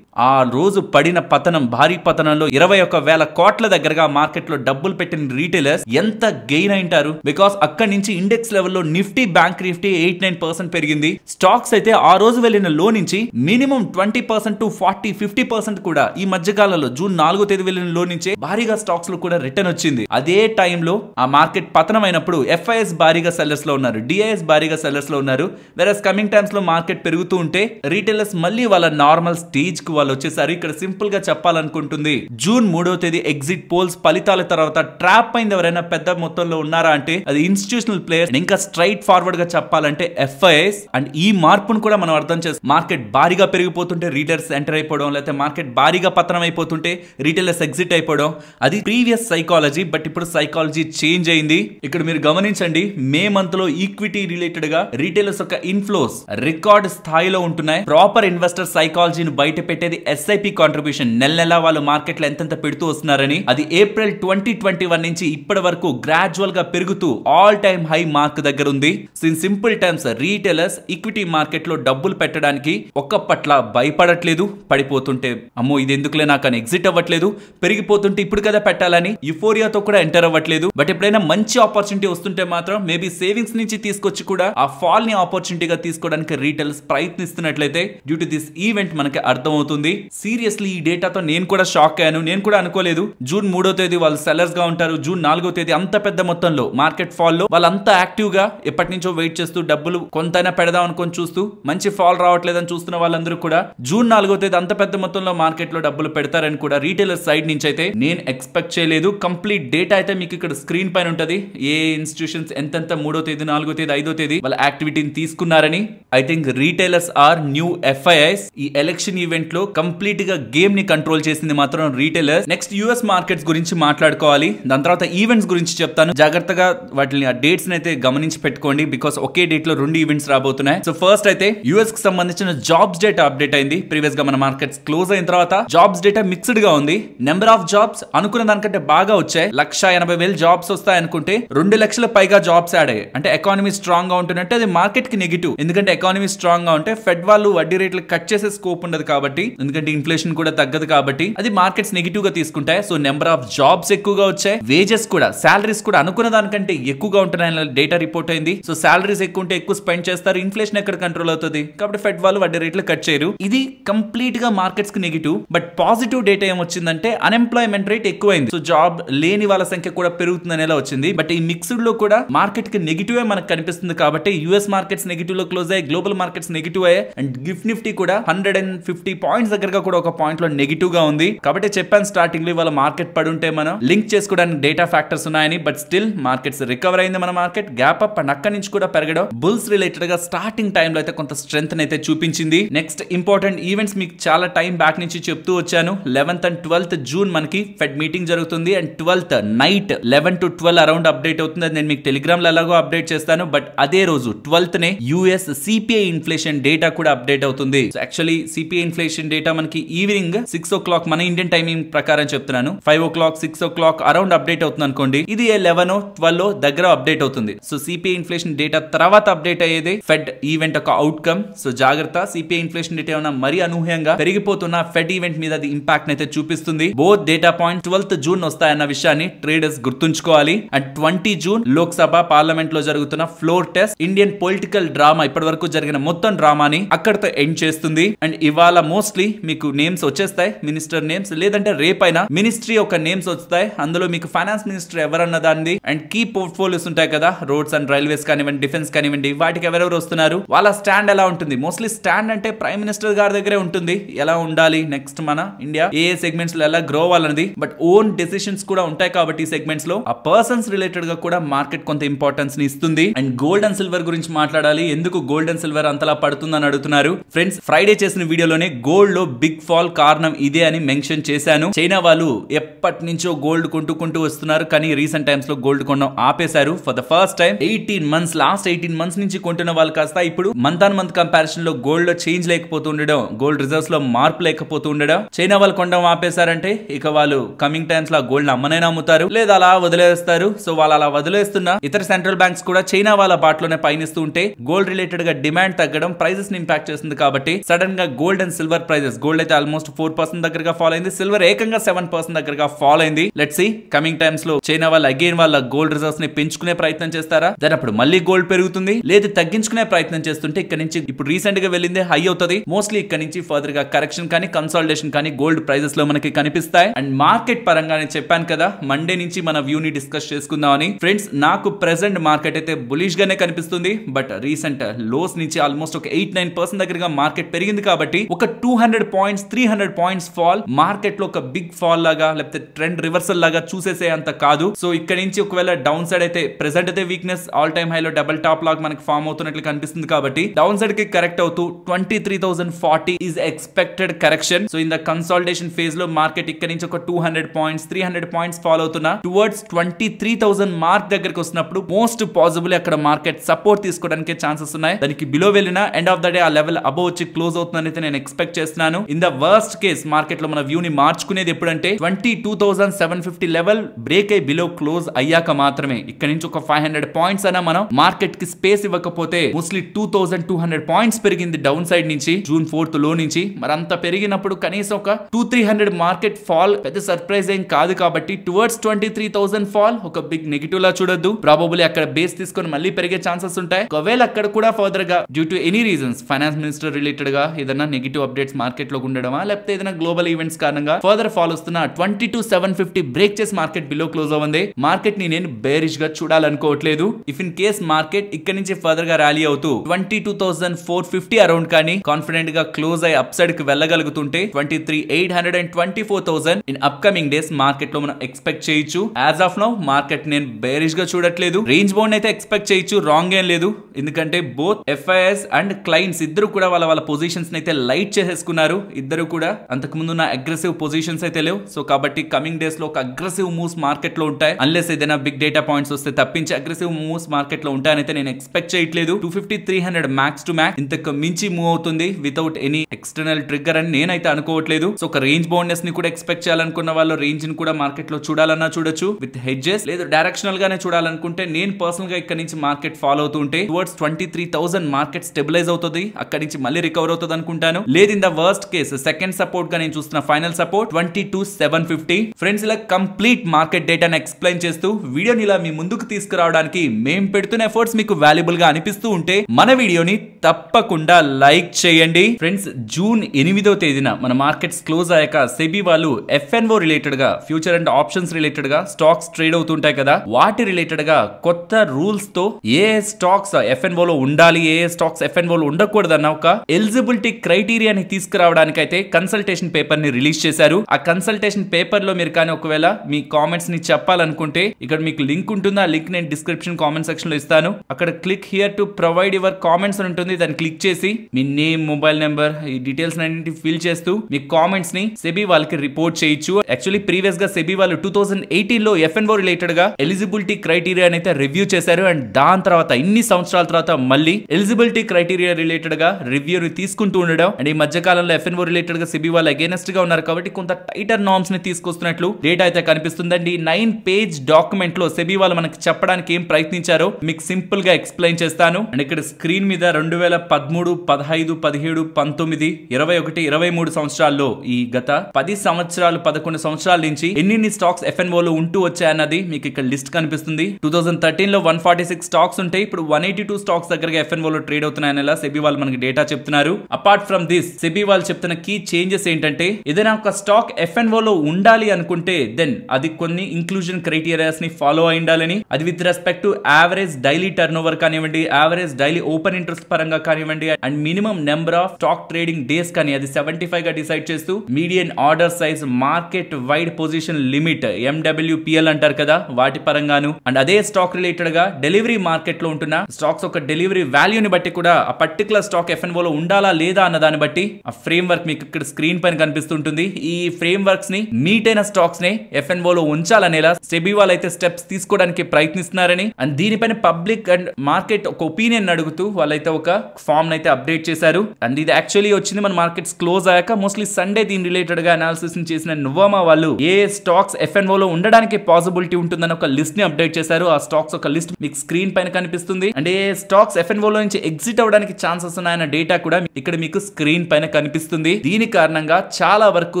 ఆ రోజు పడిన పతనం భారీ పతనంలో ఇరవై ఒక వేల కోట్ల దగ్గరగా మార్కెట్ లో డబ్బులు పెట్టిన రీటైలర్స్ ఎంత గెయిన్ అయింటారు బికాస్ అక్కడి నుంచి ఇండెక్స్ లెవెల్లో Nifty bank Nifty eight nine percent పెరిగింది స్టాక్స్ అయితే ఆ రోజు వెళ్ళిన లో నుంచి minimum twenty percent to forty fifty percent కూడా ఈ మధ్యకాలంలో జూన్ నాలుగో తేదీ వెళ్ళిన లో నుంచే భారీగా స్టాక్స్ లో కూడా రిటర్న్ వచ్చింది అదే టైంలో ఆ మార్కెట్ పతనం అయినప్పుడు ఎఫ్ఐఎస్ భారీగా సెల్లర్స్ లో ఉన్నారు డిఐఎస్ భారీగా సెల్లర్స్ లో ఉన్నారు వేరే కమింగ్ టైమ్స్ లో మార్కెట్ పెరుగుతూ ఉంటే రీటైలర్స్ మళ్ళీ వాళ్ళ నార్మల్ స్టేజ్ కు వాళ్ళు వచ్చేసారు ఇక్కడ సింపుల్ గా చెప్పాలనుకుంటుంది జూన్ మూడో తేదీ ఎగ్జిట్ పోల్స్ ఫలితాల తర్వాత ట్రాప్ అయింది ఎవరైనా పెద్ద మొత్తంలో ఉన్నారా అంటే అది ఇన్స్టిట్యూషనల్ ప్లేయర్ ఇంకా స్ట్రైట్ ఫార్వర్డ్ గా చెప్పాలంటే ఎఫ్ఐఎస్ అండ్ ఈ మార్పును కూడా మనం అర్థం చేస్తాం మార్కెట్ భారీగా పెరిగిపోతుంటే రీటైల్స్ ఎంటర్ అయిపోవడం లేకపోతే మార్కెట్ భారీగా పతనం అయిపోతుంటే రీటైలర్స్ ఎగ్జిట్ అయిపోవడం అది ప్రీవియస్ సైకాలజీ బట్ ఇప్పుడు సైకాలజీ చేంజ్ అయింది ఇక్కడ మీరు గమనించండి మే మంత్ లో ఈక్విటీ రిలేటెడ్ గా రీటైలర్స్ యొక్క ఇన్ఫ్లోస్ రికార్డ్ స్థాయిలో ఉంటున్నాయి ప్రాపర్ ఇన్వెస్టర్ సైకాలజీని బయట పెట్టే అనేది ఎస్ఐపి కాంట్రిబ్యూషన్ నెల నెల వాళ్ళు మార్కెట్ లో ఎంతెంత పెడుతూ వస్తున్నారని అది ఏప్రిల్ ట్వంటీ ట్వంటీ వన్ నుంచి ఇప్పటి వరకు గ్రాడ్యువల్ గా పెరుగుతూ ఆల్ టైమ్ హై మార్క్ దగ్గర ఉంది సిన్ simple times retailers equity market లో డబ్బులు పెట్టడానికి ఒక్క పట్ల భయపడట్లేదు పడిపోతుంటే అమ్మో ఇది ఎందుకులే నాకు అని ఎగ్జిట్ అవ్వట్లేదు పెరిగిపోతుంటే ఇప్పుడు కదా పెట్టాలని యుఫోరియాతో కూడా ఎంటర్ అవ్వట్లేదు బట్ ఎప్పుడైనా మంచి ఆపర్చునిటీ వస్తుంటే మాత్రం మేబీ సేవింగ్స్ నుంచి తీసుకొచ్చి కూడా ఆ ఫాల్ ని ఆపర్చునిటీగా తీసుకోవడానికి రీటైల్స్ ప్రయత్నిస్తున్నట్లయితే డ్యూ టు దిస్ ఈవెంట్ మనకి అర్థమవుతుంది ఉంటుంది సీరియస్లీ ఈ డేటాతో నేను కూడా షాక్ అయ్యాను నేను కూడా అనుకోలేదు జూన్ మూడో తేదీ వాళ్ళు సెలర్స్ గా ఉంటారు జూన్ నాలుగో తేదీ అంత పెద్ద మొత్తంలో మార్కెట్ ఫాల్ లో వాళ్ళంతా యాక్టివ్ గా ఎప్పటి నుంచో వెయిట్ చేస్తూ డబ్బులు కొంతైనా పెడదాం అనుకొని చూస్తూ మంచి ఫాల్ రావట్లేదని చూస్తున్న వాళ్ళందరూ కూడా జూన్ నాలుగో తేదీ అంత పెద్ద మొత్తంలో మార్కెట్ లో డబ్బులు పెడతారని కూడా రీటైలర్ సైడ్ నుంచి అయితే నేను ఎక్స్పెక్ట్ చేయలేదు కంప్లీట్ డేటా అయితే మీకు ఇక్కడ స్క్రీన్ పైన ఉంటది ఏ ఇన్స్టిట్యూషన్స్ ఎంతెంత మూడో తేదీ నాలుగో తేదీ ఐదో తేదీ వాళ్ళ యాక్టివిటీని తీసుకున్నారని I think retailers or new FIIs ఈ ఎలక్షన్ ఈవెంట్ లో కంప్లీట్ గా గేమ్ ని కంట్రోల్ చేసింది మాత్రం రీటైలర్స్ నెక్స్ట్ యూఎస్ మార్కెట్స్ గురించి మాట్లాడుకోవాలి దాని తర్వాత ఈవెంట్స్ గురించి చెప్తాను జాగ్రత్తగా వాటిని ఆ డేట్స్ అయితే గమనించి పెట్టుకోండి బికాస్ ఒకే డేట్ లో రెండు ఈవెంట్స్ రాబోతున్నాయి సో ఫస్ట్ అయితే యుఎస్ కి సంబంధించిన జాబ్స్ డేటా అప్డేట్ అయింది ప్రీవియస్ గా మన మార్కెట్స్ క్లోజ్ అయిన తర్వాత జాబ్స్ డేటా మిక్స్డ్ గా ఉంది నెంబర్ ఆఫ్ జాబ్స్ అనుకున్న దానికంటే బాగా వచ్చాయి లక్ష ఎనభై వేలు జాబ్స్ వస్తాయి అనుకుంటే రెండు లక్షల పైగా జాబ్స్ యాడ్ అయ్యాయి అంటే ఎకానమీ స్ట్రాంగ్ గా ఉంటున్నట్టు అది మార్కెట్ కి నెగిటివ్ ఎందుకంటే ఎకానమీ స్ట్రాంగ్ గా ఉంటే ఫెడ్ వాళ్ళు వడ్డీ రేట్లు కట్ చేసే స్కోప్ ఉండదు కాబట్టి ఎందుకంటే ఇన్ఫ్లేషన్ కూడా తగ్గదు కాబట్టి అది మార్కెట్స్ నెగిటివ్ గా తీసుకుంటాయి సో నెంబర్ ఆఫ్ జాబ్స్ ఎక్కువగా వచ్చాయి వేజెస్ కూడా శాలరీస్ కూడా అనుకున్న దానికంటే ఎక్కువగా ఉంటున్నాయని డేటా రిపోర్ట్ అయింది సో శాలరీస్ ఎక్కువ ఉంటే ఎక్కువ స్పెండ్ చేస్తారు ఇన్ఫ్లేషన్ ఎక్కడ కంట్రోల్ అవుతుంది కాబట్టి ఫెడ్ వాళ్ళు వడ్డీ రేట్లు కట్ చేయరు ఇది కంప్లీట్ గా మార్కెట్స్ కి నెగిటివ్ బట్ పాజిటివ్ డేటా ఏమొచ్చిందంటే అన్ఎంప్లాయ్మెంట్ రేట్ ఎక్కువైంది సో జాబ్ లేని వాళ్ళ సంఖ్య కూడా పెరుగుతుందనే వచ్చింది బట్ ఈ మిక్స్డ్ లో కూడా మార్కెట్ కి నెగిటివ్ మనకు కనిపిస్తుంది కాబట్టి యుఎస్ మార్కెట్స్ నెగిటివ్ లో క్లోజ్ అయ్యాయి గ్లోబల్ మార్కెట్స్ నెగిటివ్ అయ్యాయి అండ్ గిఫ్ట్ నిఫ్టీ కూడా hundred and fifty points Reliance దగ్గరగా కూడా ఒక పాయింట్ లో నెగిటివ్ గా ఉంది కాబట్టి చెప్పాను స్టార్టింగ్ లో ఇవాళ మార్కెట్ పడుంటే మనం లింక్ చేసుకోవడానికి డేటా ఫ్యాక్టర్స్ ఉన్నాయని బట్ స్టిల్ మార్కెట్స్ రికవర్ అయింది మన మార్కెట్ గ్యాప్ అప్ అండ్ అక్కడి నుంచి కూడా పెరగడం బుల్స్ రిలేటెడ్ గా స్టార్టింగ్ టైంలో అయితే కొంత స్ట్రెంత్ అయితే చూపించింది నెక్స్ట్ ఇంపార్టెంట్ ఈవెంట్స్ మీకు చాలా టైం బ్యాక్ నుంచి చెప్తూ వచ్చాను లెవెన్త్ అండ్ ట్వెల్త్ జూన్ మనకి ఫెడ్ మీటింగ్ జరుగుతుంది and twelfth night eleven to twelve around update అవుతుంది అది నేను మీకు టెలిగ్రామ్ లో ఎలాగో అప్డేట్ చేస్తాను బట్ అదే రోజు ట్వెల్త్ నే యూఎస్ సిపిఐ ఇన్ఫ్లేషన్ డేటా కూడా అప్డేట్ అవుతుంది actually CPI inflation data data మనకి ఈవినింగ్ సిక్స్ ఓ క్లాక్ మన ఇండియన్ టైమింగ్ ప్రకారం చెప్తున్నాను five o'clock six o'clock around update అవుతుంది అనుకోండి ఇది లెవెన్ ట్వెల్వ్ దగ్గర అప్డేట్ అవుతుంది సో సిపిఐ ఇన్ఫ్లేషన్ డేటా తర్వాత అప్డేట్ అయ్యేది ఫెడ్ ఈవెంట్ ఒక అవుట్కమ్ సో జాగ్రత్త సిపిఐ ఇన్ఫ్లేషన్ డేటా ఏమైనా మరీ అనూహ్యంగా పెరిగిపోతున్న ఫెడ్ ఈవెంట్ మీద అది ఇంపాక్ట్ అయితే చూపిస్తుంది both data point twelfth June వస్తాయన్న విషయాన్ని ట్రేడర్స్ గుర్తుంచుకోవాలి and twenty June Lok Sabha parliament లో జరుగుతున్న floor test Indian political drama ఇప్పటి వరకు జరిగిన మొత్తం డ్రామాని అక్కడతో ఎండ్ చేస్తుంది అండ్ ఇవాళ మోస్ట్లీ మీకు నేమ్స్ వచ్చేస్తాయి మినిస్టర్ నేమ్స్ లేదంటే రేపైనా మినిస్ట్రీ యొక్క నేమ్స్ వస్తాయి అందులో మీకు ఫైనాన్స్ మినిస్టర్ ఎవరన్న దాన్ని అండ్ కీ పోర్ట్ఫోలియోస్ ఉంటాయి కదా రోడ్స్ అండ్ రైల్వేస్ కానివ్వండి డిఫెన్స్ కానివ్వండి వాటికి ఎవరెవరు వస్తున్నారు వాళ్ళ స్టాండ్ ఎలా ఉంటుంది మోస్ట్లీ స్టాండ్ అంటే ప్రైమ్ మినిస్టర్ గారి దగ్గరే ఉంటుంది ఎలా ఉండాలి నెక్స్ట్ మన ఇండియా ఏ సెగ్మెంట్స్ లో ఎలా గ్రో అవ్వాలన్నది బట్ ఓన్ డెసిషన్స్ కూడా ఉంటాయి కాబట్టి సెగ్మెంట్స్ లో ఆ పర్సన్స్ రిలేటెడ్ గా కూడా మార్కెట్ కొంత ఇంపార్టెన్స్ ని ఇస్తుంది అండ్ గోల్డ్ అండ్ సిల్వర్ గురించి మాట్లాడాలి ఎందుకు గోల్డ్ అండ్ సిల్వర్ అంతలా పడుతుందని అడుగుతున్నారు ఫ్రెండ్స్ ఫ్రైడే చేసిన వీడియోలోనే గోల్డ్ లో బిగ్ ఫాల్ కారణం ఇదే అని మెన్షన్ చేశాను చైనా వాళ్ళు ఎప్పటి నుంచో గోల్డ్ కొంటుకుంటూ వస్తున్నారు కానీ రీసెంట్ టైమ్స్ లో గోల్డ్ కొనడం ఆపేశారు for the first time eighteen months last eighteen months నుంచి కొంటున్న వాళ్ళు కాస్త ఇప్పుడు మంత్ ఆన్ మంత్ కంపారిజన్ లో గోల్డ్ లో చేంజ్ లేకపోతూ ఉండడం గోల్డ్ రిజర్వ్స్ లో మార్పు లేకపోతూ ఉండడం చైనా వాళ్ళు కొనడం ఆపేశారంటే ఇక వాళ్ళు కమింగ్ టైమ్స్ లో గోల్డ్ అమ్మనైనా అమ్ముతారు లేదా అలా వదిలేస్తారు సో వాళ్ళు అలా వదిలేస్తున్న ఇతర సెంట్రల్ బ్యాంక్స్ కూడా చైనా వాళ్ళ బాటలోనే పయనిస్తూ ఉంటే గోల్డ్ రిలేటెడ్ గా డిమాండ్ తగ్గడం ప్రైసెస్ ని ఇంపాక్ట్ చేస్తుంది కాబట్టి సడన్ గా gold and silver price prices gold అయితే ఆల్మోస్ట్ ఫోర్ పర్సెంట్ దగ్గరగా ఫాల్ అయింది సిల్వర్ ఏకంగా సెవెన్ పర్సెంట్ దగ్గరగా ఫాల్ అయింది లెట్ సి కమింగ్ టైమ్స్ లో చైనా వాళ్ళు అగైన్ వాళ్ళ గోల్డ్ రిజర్వ్స్ ని పెంచుకునే ప్రయత్నం చేస్తారా దాని అప్పుడు మళ్ళీ గోల్డ్ పెరుగుతుంది లేదు తగ్గించుకునే ప్రయత్నం చేస్తుంటే ఇక్కడ నుంచి ఇప్పుడు రీసెంట్ గా వెళ్ళింది హై అవుతుంది మోస్ట్లీ ఇక్కడ నుంచి ఫర్దర్ గా కరెక్షన్ కానీ కన్సల్టేషన్ కానీ గోల్డ్ ప్రైజెస్ లో మనకి కనిపిస్తాయి అండ్ మార్కెట్ పరంగా నేను చెప్పాను కదా మండే నుంచి మన వ్యూ ని డిస్కస్ చేసుకుందామని ఫ్రెండ్స్ నాకు ప్రెసెంట్ మార్కెట్ అయితే బులిష్ గానే కనిపిస్తుంది బట్ రీసెంట్ లోస్ నుంచి ఆల్మోస్ట్ ఒక ఎయిట్ నైన్ పర్సెంట్ దగ్గరగా మార్కెట్ పెరిగింది కాబట్టి ఒక two hundred points three hundred points fall market లో ఒక బిగ్ ఫాల్ లాగా లేకపోతే ట్రెండ్ రివర్సల్ లాగా చూసేసే అంత కాదు సో ఇక్కడ నుంచి ఒకవేళ డౌన్ సైడ్ అయితే ప్రెసెంట్ అయితే వీక్నెస్ ఆల్ టైమ్ హైలో డబల్ టాప్ లాగా మనకి ఫామ్ అవుతున్నట్లు కనిపిస్తుంది కాబట్టి డౌన్ సైడ్ కి కరెక్ట్ అవుతూ twenty three thousand forty is expected correction so in the consolidation phase లో మార్కెట్ ఇక్కడ నుంచి ఒక two hundred points three hundred points fall అవుతున్నా towards twenty three thousand mark దగ్గరకు వస్తున్నప్పుడు మోస్ట్ పాసిబుల్ అక్కడ మార్కెట్ సపోర్ట్ తీసుకోవడానికి ఛాన్సెస్ ఉన్నాయి దానికి బిలో వెళ్ళిన ఎండ్ ఆఫ్ ద డే ఆ లెవెల్ అబౌ వచ్చి క్లోజ్ అవుతుందని అయితే నేను ఎక్స్పెక్ట్ చేస్తున్నాను చెప్తున్నాను in the worst case market లో మన వ్యూ ని మార్చుకునేది ఎప్పుడంటే twenty two thousand seven fifty level break అయి బిలో క్లోజ్ అయ్యాక మాత్రమే ఇక్కడ నుంచి ఒక ఫైవ్ హండ్రెడ్ పాయింట్స్ అయినా మనం మార్కెట్ కి స్పేస్ ఇవ్వకపోతే mostly two thousand two hundred points పెరిగింది డౌన్ సైడ్ నుంచి జూన్ ఫోర్త్ లో నుంచి మరి అంత పెరిగినప్పుడు కనీసం ఒక two three hundred market fall పెద్ద సర్ప్రైజ్ ఏం కాదు కాబట్టి towards twenty three thousand fall ఒక బిగ్ నెగిటివ్ లా చూడొద్దు ప్రాబబులీ అక్కడ బేస్ తీసుకొని మళ్ళీ పెరిగే ఛాన్సెస్ ఉంటాయి ఒకవేళ అక్కడ కూడా ఫర్దర్ గా due to any reasons finance minister related గా ఏదైనా నెగిటివ్ అప్డేట్స్ మార్కెట్ మార్కెట్ లో ఉండడమా లేకపోతే ఏదైనా గ్లోబల్ ఈవెంట్స్ కారణంగా ఫర్దర్ ఫాలో వస్తున్న twenty two seven fifty break చేసి మార్కెట్ బిలో క్లోజ్ అవ్వండి మార్కెట్ ని నేను బేరిష్ గా చూడాలనుకోవట్లేదు ఇఫ్ ఇన్ కేస్ మార్కెట్ ఇక్కడ నుంచి ఫర్దర్ గా ర్యాలీ అవుతూ twenty two thousand four fifty around కానీ కాన్ఫిడెంట్ గా క్లోజ్ అయ్యి అప్ సైడ్ కి వెళ్ళగలుగుతుంటే twenty three eight hundred and twenty four thousand in upcoming days market లో మనం ఎక్స్పెక్ట్ చేయొచ్చు యాజ్ ఆఫ్ నౌ మార్కెట్ నేను బేరిష్ గా చూడట్లేదు రేంజ్ బౌండ్ అయితే ఎక్స్పెక్ట్ చేయొచ్చు రాంగ్ ఏం లేదు ఎందుకంటే బోత్ ఎఫ్ఐఎస్ అండ్ క్లయింట్స్ ఇద్దరు కూడా వాళ్ళ వాళ్ళ పొజిషన్స్ అయితే లైట్ చేసేసుకున్నారు ఉన్నారు ఇద్దరు కూడా అంతకుముందు నా అగ్రెసివ్ పొజిషన్స్ అయితే లేవు సో కాబట్టి కమింగ్ డేస్ లో ఒక అగ్రెసివ్ మూవ్స్ మార్కెట్ లో ఉంటాయి అన్లెస్ ఏదైనా బిగ్ డేటా పాయింట్స్ వస్తే తప్పించి అగ్రెసివ్ మూవ్స్ మార్కెట్ లో ఉంటాయనైతే నేను ఎక్స్పెక్ట్ చేయట్లేదు two fifty three hundred max to max ఇంతకు మించి మూవ్ అవుతుంది వితౌట్ ఎనీ ఎక్స్టర్నల్ ట్రిగ్గర్ అని నేనైతే అనుకోవట్లేదు సో ఒక రేంజ్ బౌండెస్ ని కూడా ఎక్స్పెక్ట్ చేయాలనుకున్న వాళ్ళు రేంజ్ ని కూడా మార్కెట్ లో చూడాలన్నా చూడొచ్చు విత్ హెడ్జెస్ లేదు డైరెక్షనల్ గానే చూడాలనుకుంటే నేను పర్సనల్ గా ఇక్కడ నుంచి మార్కెట్ ఫాలో అవుతుంటే towards twenty three thousand market stabilise అవుతుంది అక్కడ నుంచి మళ్ళీ రికవర్ అవుతుంది అనుకుంటాను లేదు ఇన్ ద వర్ వర్స్ట్ కేసు సెకండ్ సపోర్ట్ గా నేను చూస్తున్న final support twenty two seven fifty friends ఇలా కంప్లీట్ మార్కెట్ డేటాను ఎక్స్ప్లెయిన్ చేస్తూ వీడియోని ఇలా మీ ముందుకు తీసుకురావడానికి మేము పెడుతున్న ఎఫర్ట్స్ మీకు వాల్యుబుల్ గా అనిపిస్తూ ఉంటే మన వీడియోని తప్పకుండా లైక్ చేయండి ఫ్రెండ్స్ జూన్ ఎనిమిదో తేదీన మన మార్కెట్స్ క్లోజ్ అయ్యాక సెబీ వాళ్ళు ఎఫ్ఎన్ఓ రిలేటెడ్ గా ఫ్యూచర్ అండ్ ఆప్షన్స్ రిలేటెడ్ గా స్టాక్స్ ట్రేడ్ అవుతుంటాయి కదా వాటి రిలేటెడ్ గా కొత్త రూల్స్ తో ఏ స్టాక్స్ ఎఫ్ఎన్ఓ లో ఉండాలి ఏ స్టాక్స్ ఎఫ్ఎన్ఓ లో ఉండకూడదన్న ఒక ఎలిజిబిలిటీ క్రైటీరియాని తీసుకురా రావడానికైతే కన్సల్టేషన్ పేపర్ ని రిలీజ్ చేశారు ఆ కన్సల్టేషన్ పేపర్ లో మీరు కానీ ఒకవేళ మీ కామెంట్స్ ని చెప్పాలనుకుంటే ఇక్కడ మీకు లింక్ ఉంటుంది ఆ లింక్ నేను డిస్క్రిప్షన్ కామెంట్ సెక్షన్ లో ఇస్తాను అక్కడ click here to provide your comments అని ఉంటుంది దాన్ని క్లిక్ చేసి మీ నేమ్ మొబైల్ నెంబర్ ఈ డీటెయిల్స్ అన్నింటి ఫిల్ చేస్తూ మీ కామెంట్స్ ని సెబీ వాళ్ళకి రిపోర్ట్ చేయొచ్చు యాక్చువల్లీ ప్రీవియస్ గా సెబీ వాళ్ళు టూ థౌసండ్ ఎయిటీన్ లో ఎఫ్ఎన్ఓ రిలేటెడ్ గా ఎలిజిబిలిటీ క్రైటీరియా అయితే రివ్యూ చేశారు అండ్ దాని తర్వాత ఇన్ని సంవత్సరాల తర్వాత మళ్ళీ ఎలిజిబిలిటీ క్రైటీరియా రిలేటెడ్ గా రివ్యూ తీసుకుంటూ ఉండడం అండ్ ఈ మధ్యకాలం కాలంలో ఎఫ్ఎన్ఓ రిలేటెడ్ గా సిబి వాళ్ళు అగేనెస్ట్ గా ఉన్నారు కాబట్టి కొంత టైటర్ నామ్స్ ని తీసుకొస్తున్నట్లు డేటా అయితే కనిపిస్తుందండి నైన్ పేజ్ డాక్యుమెంట్ లో సెబీ వాళ్ళు మనకి చెప్పడానికి ఏం ప్రయత్నించారు మీకు సింపుల్ గా ఎక్స్ప్లెయిన్ చేస్తాను అండ్ ఇక్కడ స్క్రీన్ మీద రెండు వేల పదమూడు పదహైదు పదిహేడు పంతొమ్మిది ఇరవై ఒకటి ఇరవై మూడు సంవత్సరాల్లో ఈ గత పది సంవత్సరాలు పదకొండు సంవత్సరాల నుంచి ఎన్ని స్టాక్స్ ఎఫ్ఎన్ఓ లో ఉంటూ వచ్చాయన్నది మీకు ఇక్కడ లిస్ట్ కనిపిస్తుంది టూ థౌసండ్ థర్టీన్ లో వన్ ఫార్టీ సిక్స్ స్టాక్స్ ఉంటాయి ఇప్పుడు వన్ ఎయిటీ టూ స్టాక్స్ దగ్గర ఎఫ్ఎన్ఓ లో ట్రేడ్ అవుతున్నాయని సెబీ వాళ్ళు మనకి డేటా చెప్తున్నారు అపార్ట్ ఫ్రమ్ దిస్ సెబీ వాళ్ళు చెప్తున్న కీ చేంజెస్ ఏంటంటే ఏదైనా ఒక స్టాక్ ఎఫ్ఎన్ఓ లో ఉండాలి అనుకుంటే దెన్ అది కొన్ని ఇంక్లూజన్ క్రైటీరియాస్ ని ఫాలో అయి ఉండాలని అది with respect to average daily turnover కానివ్వండి యావరేజ్ డైలీ ఓపెన్ ఇంట్రెస్ట్ పరంగా కానివ్వండి and minimum number of stock trading days కానీ అది సెవెంటీ ఫైవ్ గా డిసైడ్ చేస్తూ median order size market wide position limit MWPL అంటారు కదా వాటి పరంగాను అండ్ అదే స్టాక్ రిలేటెడ్ గా డెలివరీ మార్కెట్ లో ఉంటున్న స్టాక్స్ ఒక డెలివరీ వాల్యూని బట్టి కూడా ఆ పర్టికులర్ స్టాక్ ఎఫ్ఎన్ఓ లో ఉండాలా లేదా అన్న దాన్ని బట్టి ఆ ఫ్రేమ్ వర్క్ మీకు ఇక్కడ స్క్రీన్ పైన కనిపిస్తుంటుంది ఈ ఫ్రేమ్ వర్క్స్ ని నీట్ అయిన స్టాక్స్ ని ఎఫ్ఎన్ఓ లో ఉంచాలనేలా సెబీ వాళ్ళు అయితే స్టెప్స్ తీసుకోవడానికి ప్రయత్నిస్తున్నారని అండ్ దీనిపైన పబ్లిక్ అండ్ మార్కెట్ ఒక ఒపీనియన్ అడుగుతూ వాళ్ళైతే ఒక ఫామ్ అయితే అప్డేట్ చేశారు అండ్ ఇది యాక్చువల్లీ వచ్చింది మన మార్కెట్స్ క్లోజ్ అయ్యాక మోస్ట్లీ సండే దీని రిలేటెడ్ గా అనాలిసిస్ చేసిన నువ్వమా వాళ్ళు ఏ స్టాక్స్ ఎఫ్ఎన్ఓ లో ఉండడానికి పాసిబిలిటీ ఉంటుందని ఒక లిస్ట్ ని అప్డేట్ చేశారు ఆ స్టాక్స్ ఒక లిస్ట్ మీకు స్క్రీన్ పైన కనిపిస్తుంది అండ్ ఏ స్టాక్స్ ఎఫ్ఎన్ఓ లో నుంచి ఎగ్జిట్ అవడానికి ఛాన్సెస్ ఉన్నాయన్న డేటా కూడా ఇక్కడ మీకు స్క్రీన్ పైన కనిపి కనిపిస్తుంది దీని కారణంగా చాలా వరకు